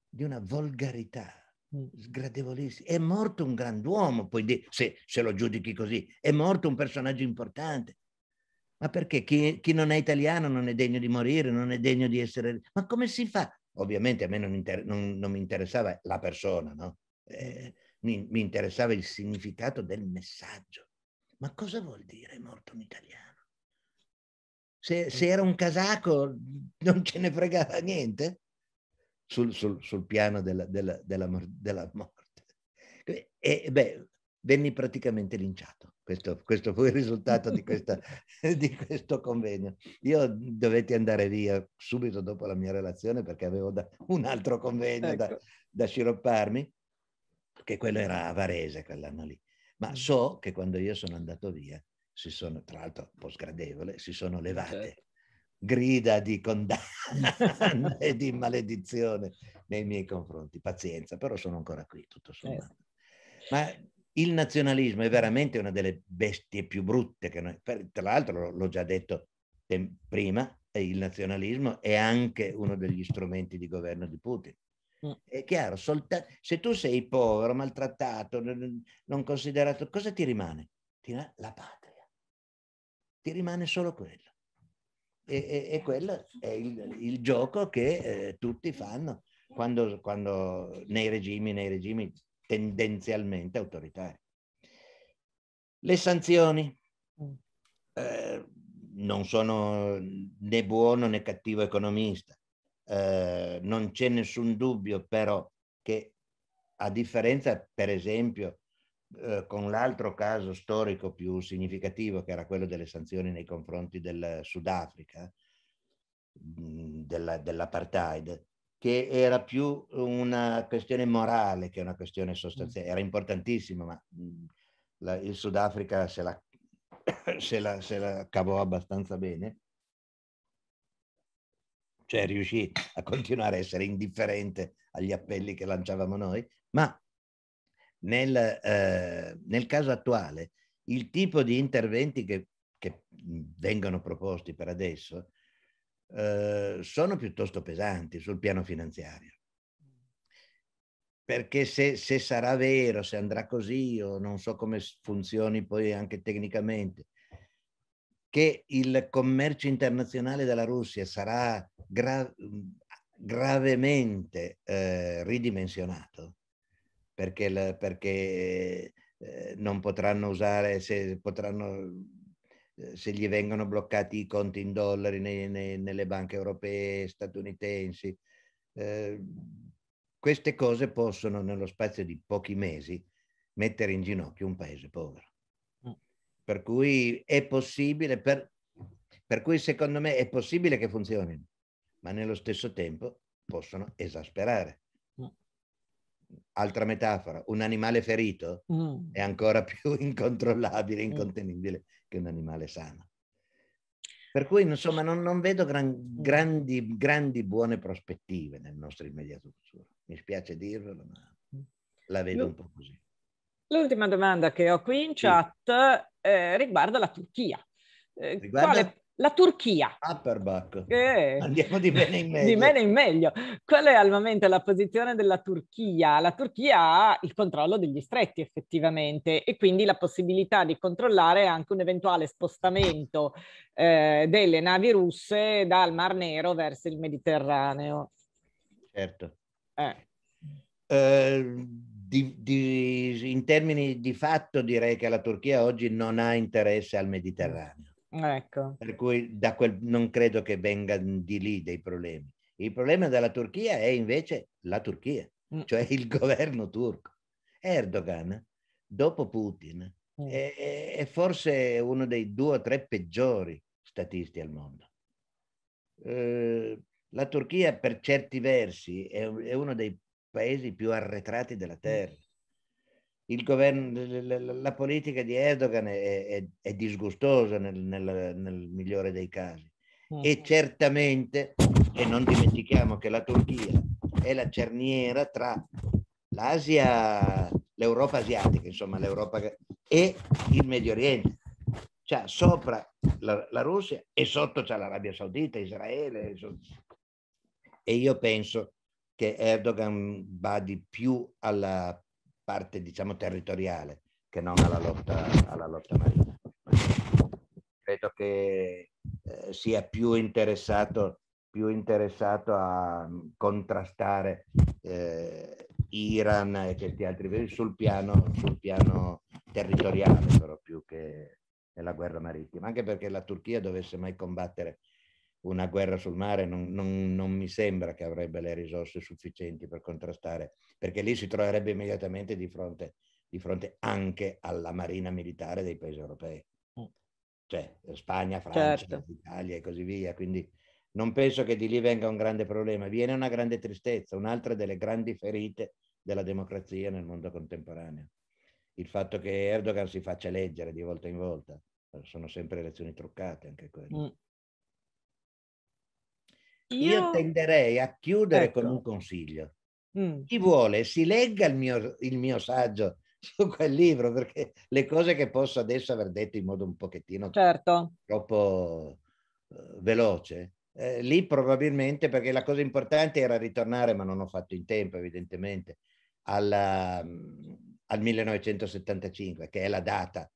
S3: di una volgarità mm. sgradevolissima. È morto un grand'uomo, puoi dire, se, se, lo giudichi così, è morto un personaggio importante. Ma perché chi, chi non è italiano non è degno di morire, non è degno di essere... Ma come si fa ovviamente a me non, inter- non, non, mi interessava la persona, no? Eh, mi, mi interessava il significato del messaggio. Ma cosa vuol dire morto un italiano? Se, se, era un casaco non ce ne fregava niente sul, sul, sul piano della, della, della, della, morte. E beh, venni praticamente linciato. Questo, questo fu il risultato di, questa, di, questo convegno. Io dovetti andare via subito dopo la mia relazione perché avevo da, un altro convegno ecco. da, da sciropparmi che quello era a Varese quell'anno lì. Ma mm. so che quando io sono andato via, si sono, tra l'altro sgradevole, si sono eh, levate certo. grida di condanna e di maledizione nei miei confronti. Pazienza, però sono ancora qui, tutto eh. sommato. Ma il nazionalismo è veramente una delle bestie più brutte che noi... Tra l'altro l'ho già detto prima, il nazionalismo è anche uno degli strumenti di governo di Putin. Mm. È chiaro, solta... se tu sei povero, maltrattato, non considerato, cosa ti rimane? Ti rimane la patria. Ti rimane solo quello. E, e, e quello è il, il gioco che eh, tutti fanno quando, quando nei regimi, nei regimi tendenzialmente autoritari. Le sanzioni mm. eh, non sono né buono né cattivo economista. Eh, non c'è nessun dubbio però che a differenza per esempio eh, con l'altro caso storico più significativo che era quello delle sanzioni nei confronti del Sudafrica, mm, della, dell'apartheid, che era più una questione morale che una questione sostanziale. Mm. Era importantissimo, ma mm, la, il Sudafrica se la, se, la, se la cavò abbastanza bene cioè riuscì a continuare a essere indifferente agli appelli che lanciavamo noi, ma nel, eh, nel caso attuale il tipo di interventi che, che vengono proposti per adesso eh, sono piuttosto pesanti sul piano finanziario. Perché se, se sarà vero, se andrà così, o non so come funzioni poi anche tecnicamente, che il commercio internazionale della Russia sarà gra- gravemente eh, ridimensionato, perché, la, perché eh, non potranno usare, se, potranno, eh, se, gli vengono bloccati i conti in dollari nei, nei, nelle banche europee, e statunitensi, eh, queste cose possono nello spazio di pochi mesi mettere in ginocchio un paese povero. Per cui è possibile, per, per cui secondo me è possibile che funzionino, ma nello stesso tempo possono esasperare. Mm. Altra metafora, un animale ferito mm. è ancora più incontrollabile, mm. incontenibile mm. che un animale sano. Per cui insomma non, non vedo gran, mm. grandi, grandi buone prospettive nel nostro immediato futuro. Mi spiace dirvelo, ma la vedo Io... un po' così.
S1: L'ultima domanda che ho qui in chat eh, riguarda la Turchia. Eh, riguarda... Quale... La Turchia.
S3: Upperback.
S1: Andiamo di bene in meglio. di bene in meglio. Qual è al momento la posizione della Turchia? La Turchia ha il controllo degli stretti effettivamente e quindi la possibilità di controllare anche un eventuale spostamento eh, delle navi russe dal Mar Nero verso il Mediterraneo. Certo. Eh.
S3: Eh, di, di, in termini di fatto direi che la Turchia oggi non ha interesse al Mediterraneo.
S1: Ecco.
S3: Per cui quel, non credo che vengano di lì dei problemi. Il problema della Turchia è invece la Turchia, mm. cioè il governo turco. Erdogan, dopo Putin, mm. è, è, forse uno dei due o tre peggiori statisti al mondo. Eh, la Turchia per certi versi è, è uno dei paesi più arretrati della mm. terra. Il Governo, la, la, politica di Erdogan è, è, è disgustosa nel, nel, nel, migliore dei casi. Mm. E certamente, e non dimentichiamo che la Turchia è la cerniera tra l'Asia, l'Europa asiatica, insomma l'Europa e il Medio Oriente. Cioè, sopra la, la Russia e sotto c'è l'Arabia Saudita, Israele. Insomma. E io penso che Erdogan badi più alla parte diciamo territoriale che non alla lotta, alla lotta marina. Credo che eh, sia più interessato, più interessato a contrastare eh, Iran e questi altri sul piano, sul piano territoriale però più che nella guerra marittima, anche perché la Turchia dovesse mai combattere una guerra sul mare non, non, non, mi sembra che avrebbe le risorse sufficienti per contrastare, perché lì si troverebbe immediatamente di fronte, di fronte anche alla marina militare dei paesi europei, mm. cioè Spagna, Francia, certo. Italia e così via. Quindi non penso che di lì venga un grande problema, viene una grande tristezza, un'altra delle grandi ferite della democrazia nel mondo contemporaneo. Il fatto che Erdogan si faccia leggere di volta in volta, sono sempre elezioni truccate anche quelle. Mm. Io, Io tenderei a chiudere ecco. con un consiglio. Mm. Chi vuole si legga il mio, il mio, saggio su quel libro, perché le cose che posso adesso aver detto in modo un pochettino certo. troppo uh, veloce, eh, lì probabilmente, perché la cosa importante era ritornare, ma non ho fatto in tempo evidentemente, alla, mm, al 1975, che è la data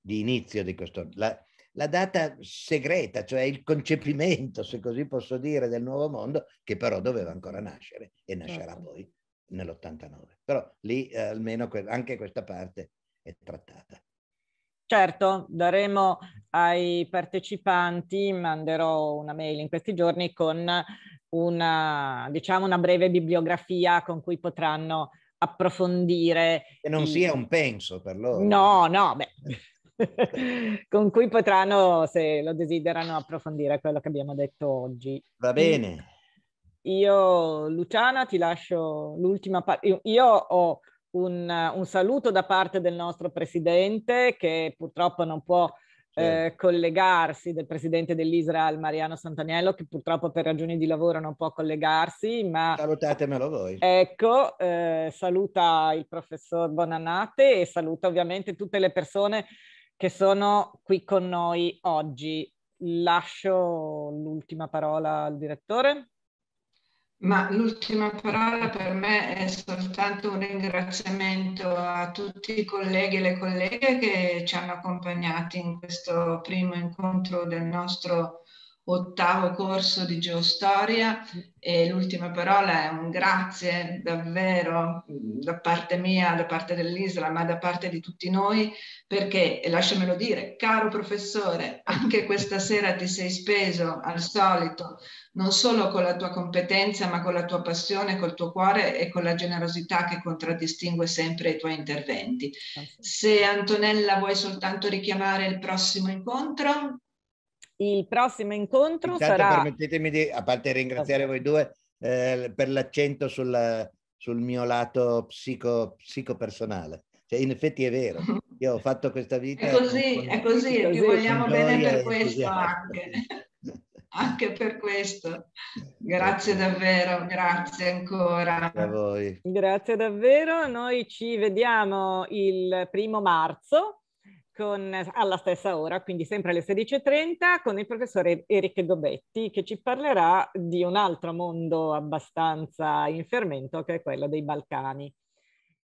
S3: di inizio di questo... La, la data segreta, cioè il concepimento, se così posso dire, del nuovo mondo, che però doveva ancora nascere e nascerà certo. poi nell'89. Però lì eh, almeno que- anche questa parte è trattata.
S1: Certo, daremo ai partecipanti, manderò una mail in questi giorni con una, diciamo, una breve bibliografia con cui potranno approfondire. Che non i... sia un
S3: penso per loro. No,
S1: no, beh, eh. con cui potranno, se lo desiderano, approfondire quello che abbiamo detto oggi.
S3: Va bene.
S1: Io, Luciana, ti lascio l'ultima parte. Io, io, ho un, un, saluto da parte del nostro presidente che purtroppo non può eh, certo. collegarsi del presidente dell'Israel Mariano Santaniello che purtroppo per ragioni di lavoro non può collegarsi ma salutatemelo voi ecco eh, saluta il professor Bonanate e saluta ovviamente tutte le persone che sono qui con noi oggi. Lascio l'ultima parola
S2: al direttore. Ma l'ultima parola per me è soltanto un ringraziamento a tutti i colleghi e le colleghe che ci hanno accompagnati in questo primo incontro del nostro ottavo corso di geostoria e l'ultima parola è un grazie davvero da parte mia, da parte dell'Isla, ma da parte di tutti noi, perché, e lasciamelo dire, caro professore, anche questa sera ti sei speso al solito, non solo con la tua competenza, ma con la tua passione, col tuo cuore e con la generosità che contraddistingue sempre i tuoi interventi. Se Antonella vuoi soltanto richiamare il prossimo incontro, il prossimo incontro Intanto sarà...
S3: Permettetemi di, a parte ringraziare okay. voi due eh, per l'accento sul, sul mio lato psico, psicopersonale. Cioè, in effetti è vero, io ho fatto questa vita... è così, con... è così, ti così, vogliamo bene per questo
S2: anche. anche per questo. Grazie davvero, grazie ancora. a voi. Grazie
S1: davvero, noi ci vediamo il primo marzo con, alla stessa ora, quindi sempre alle 16.30, con il professore Eric Gobetti che ci parlerà di un altro mondo abbastanza in fermento che è quello dei Balcani.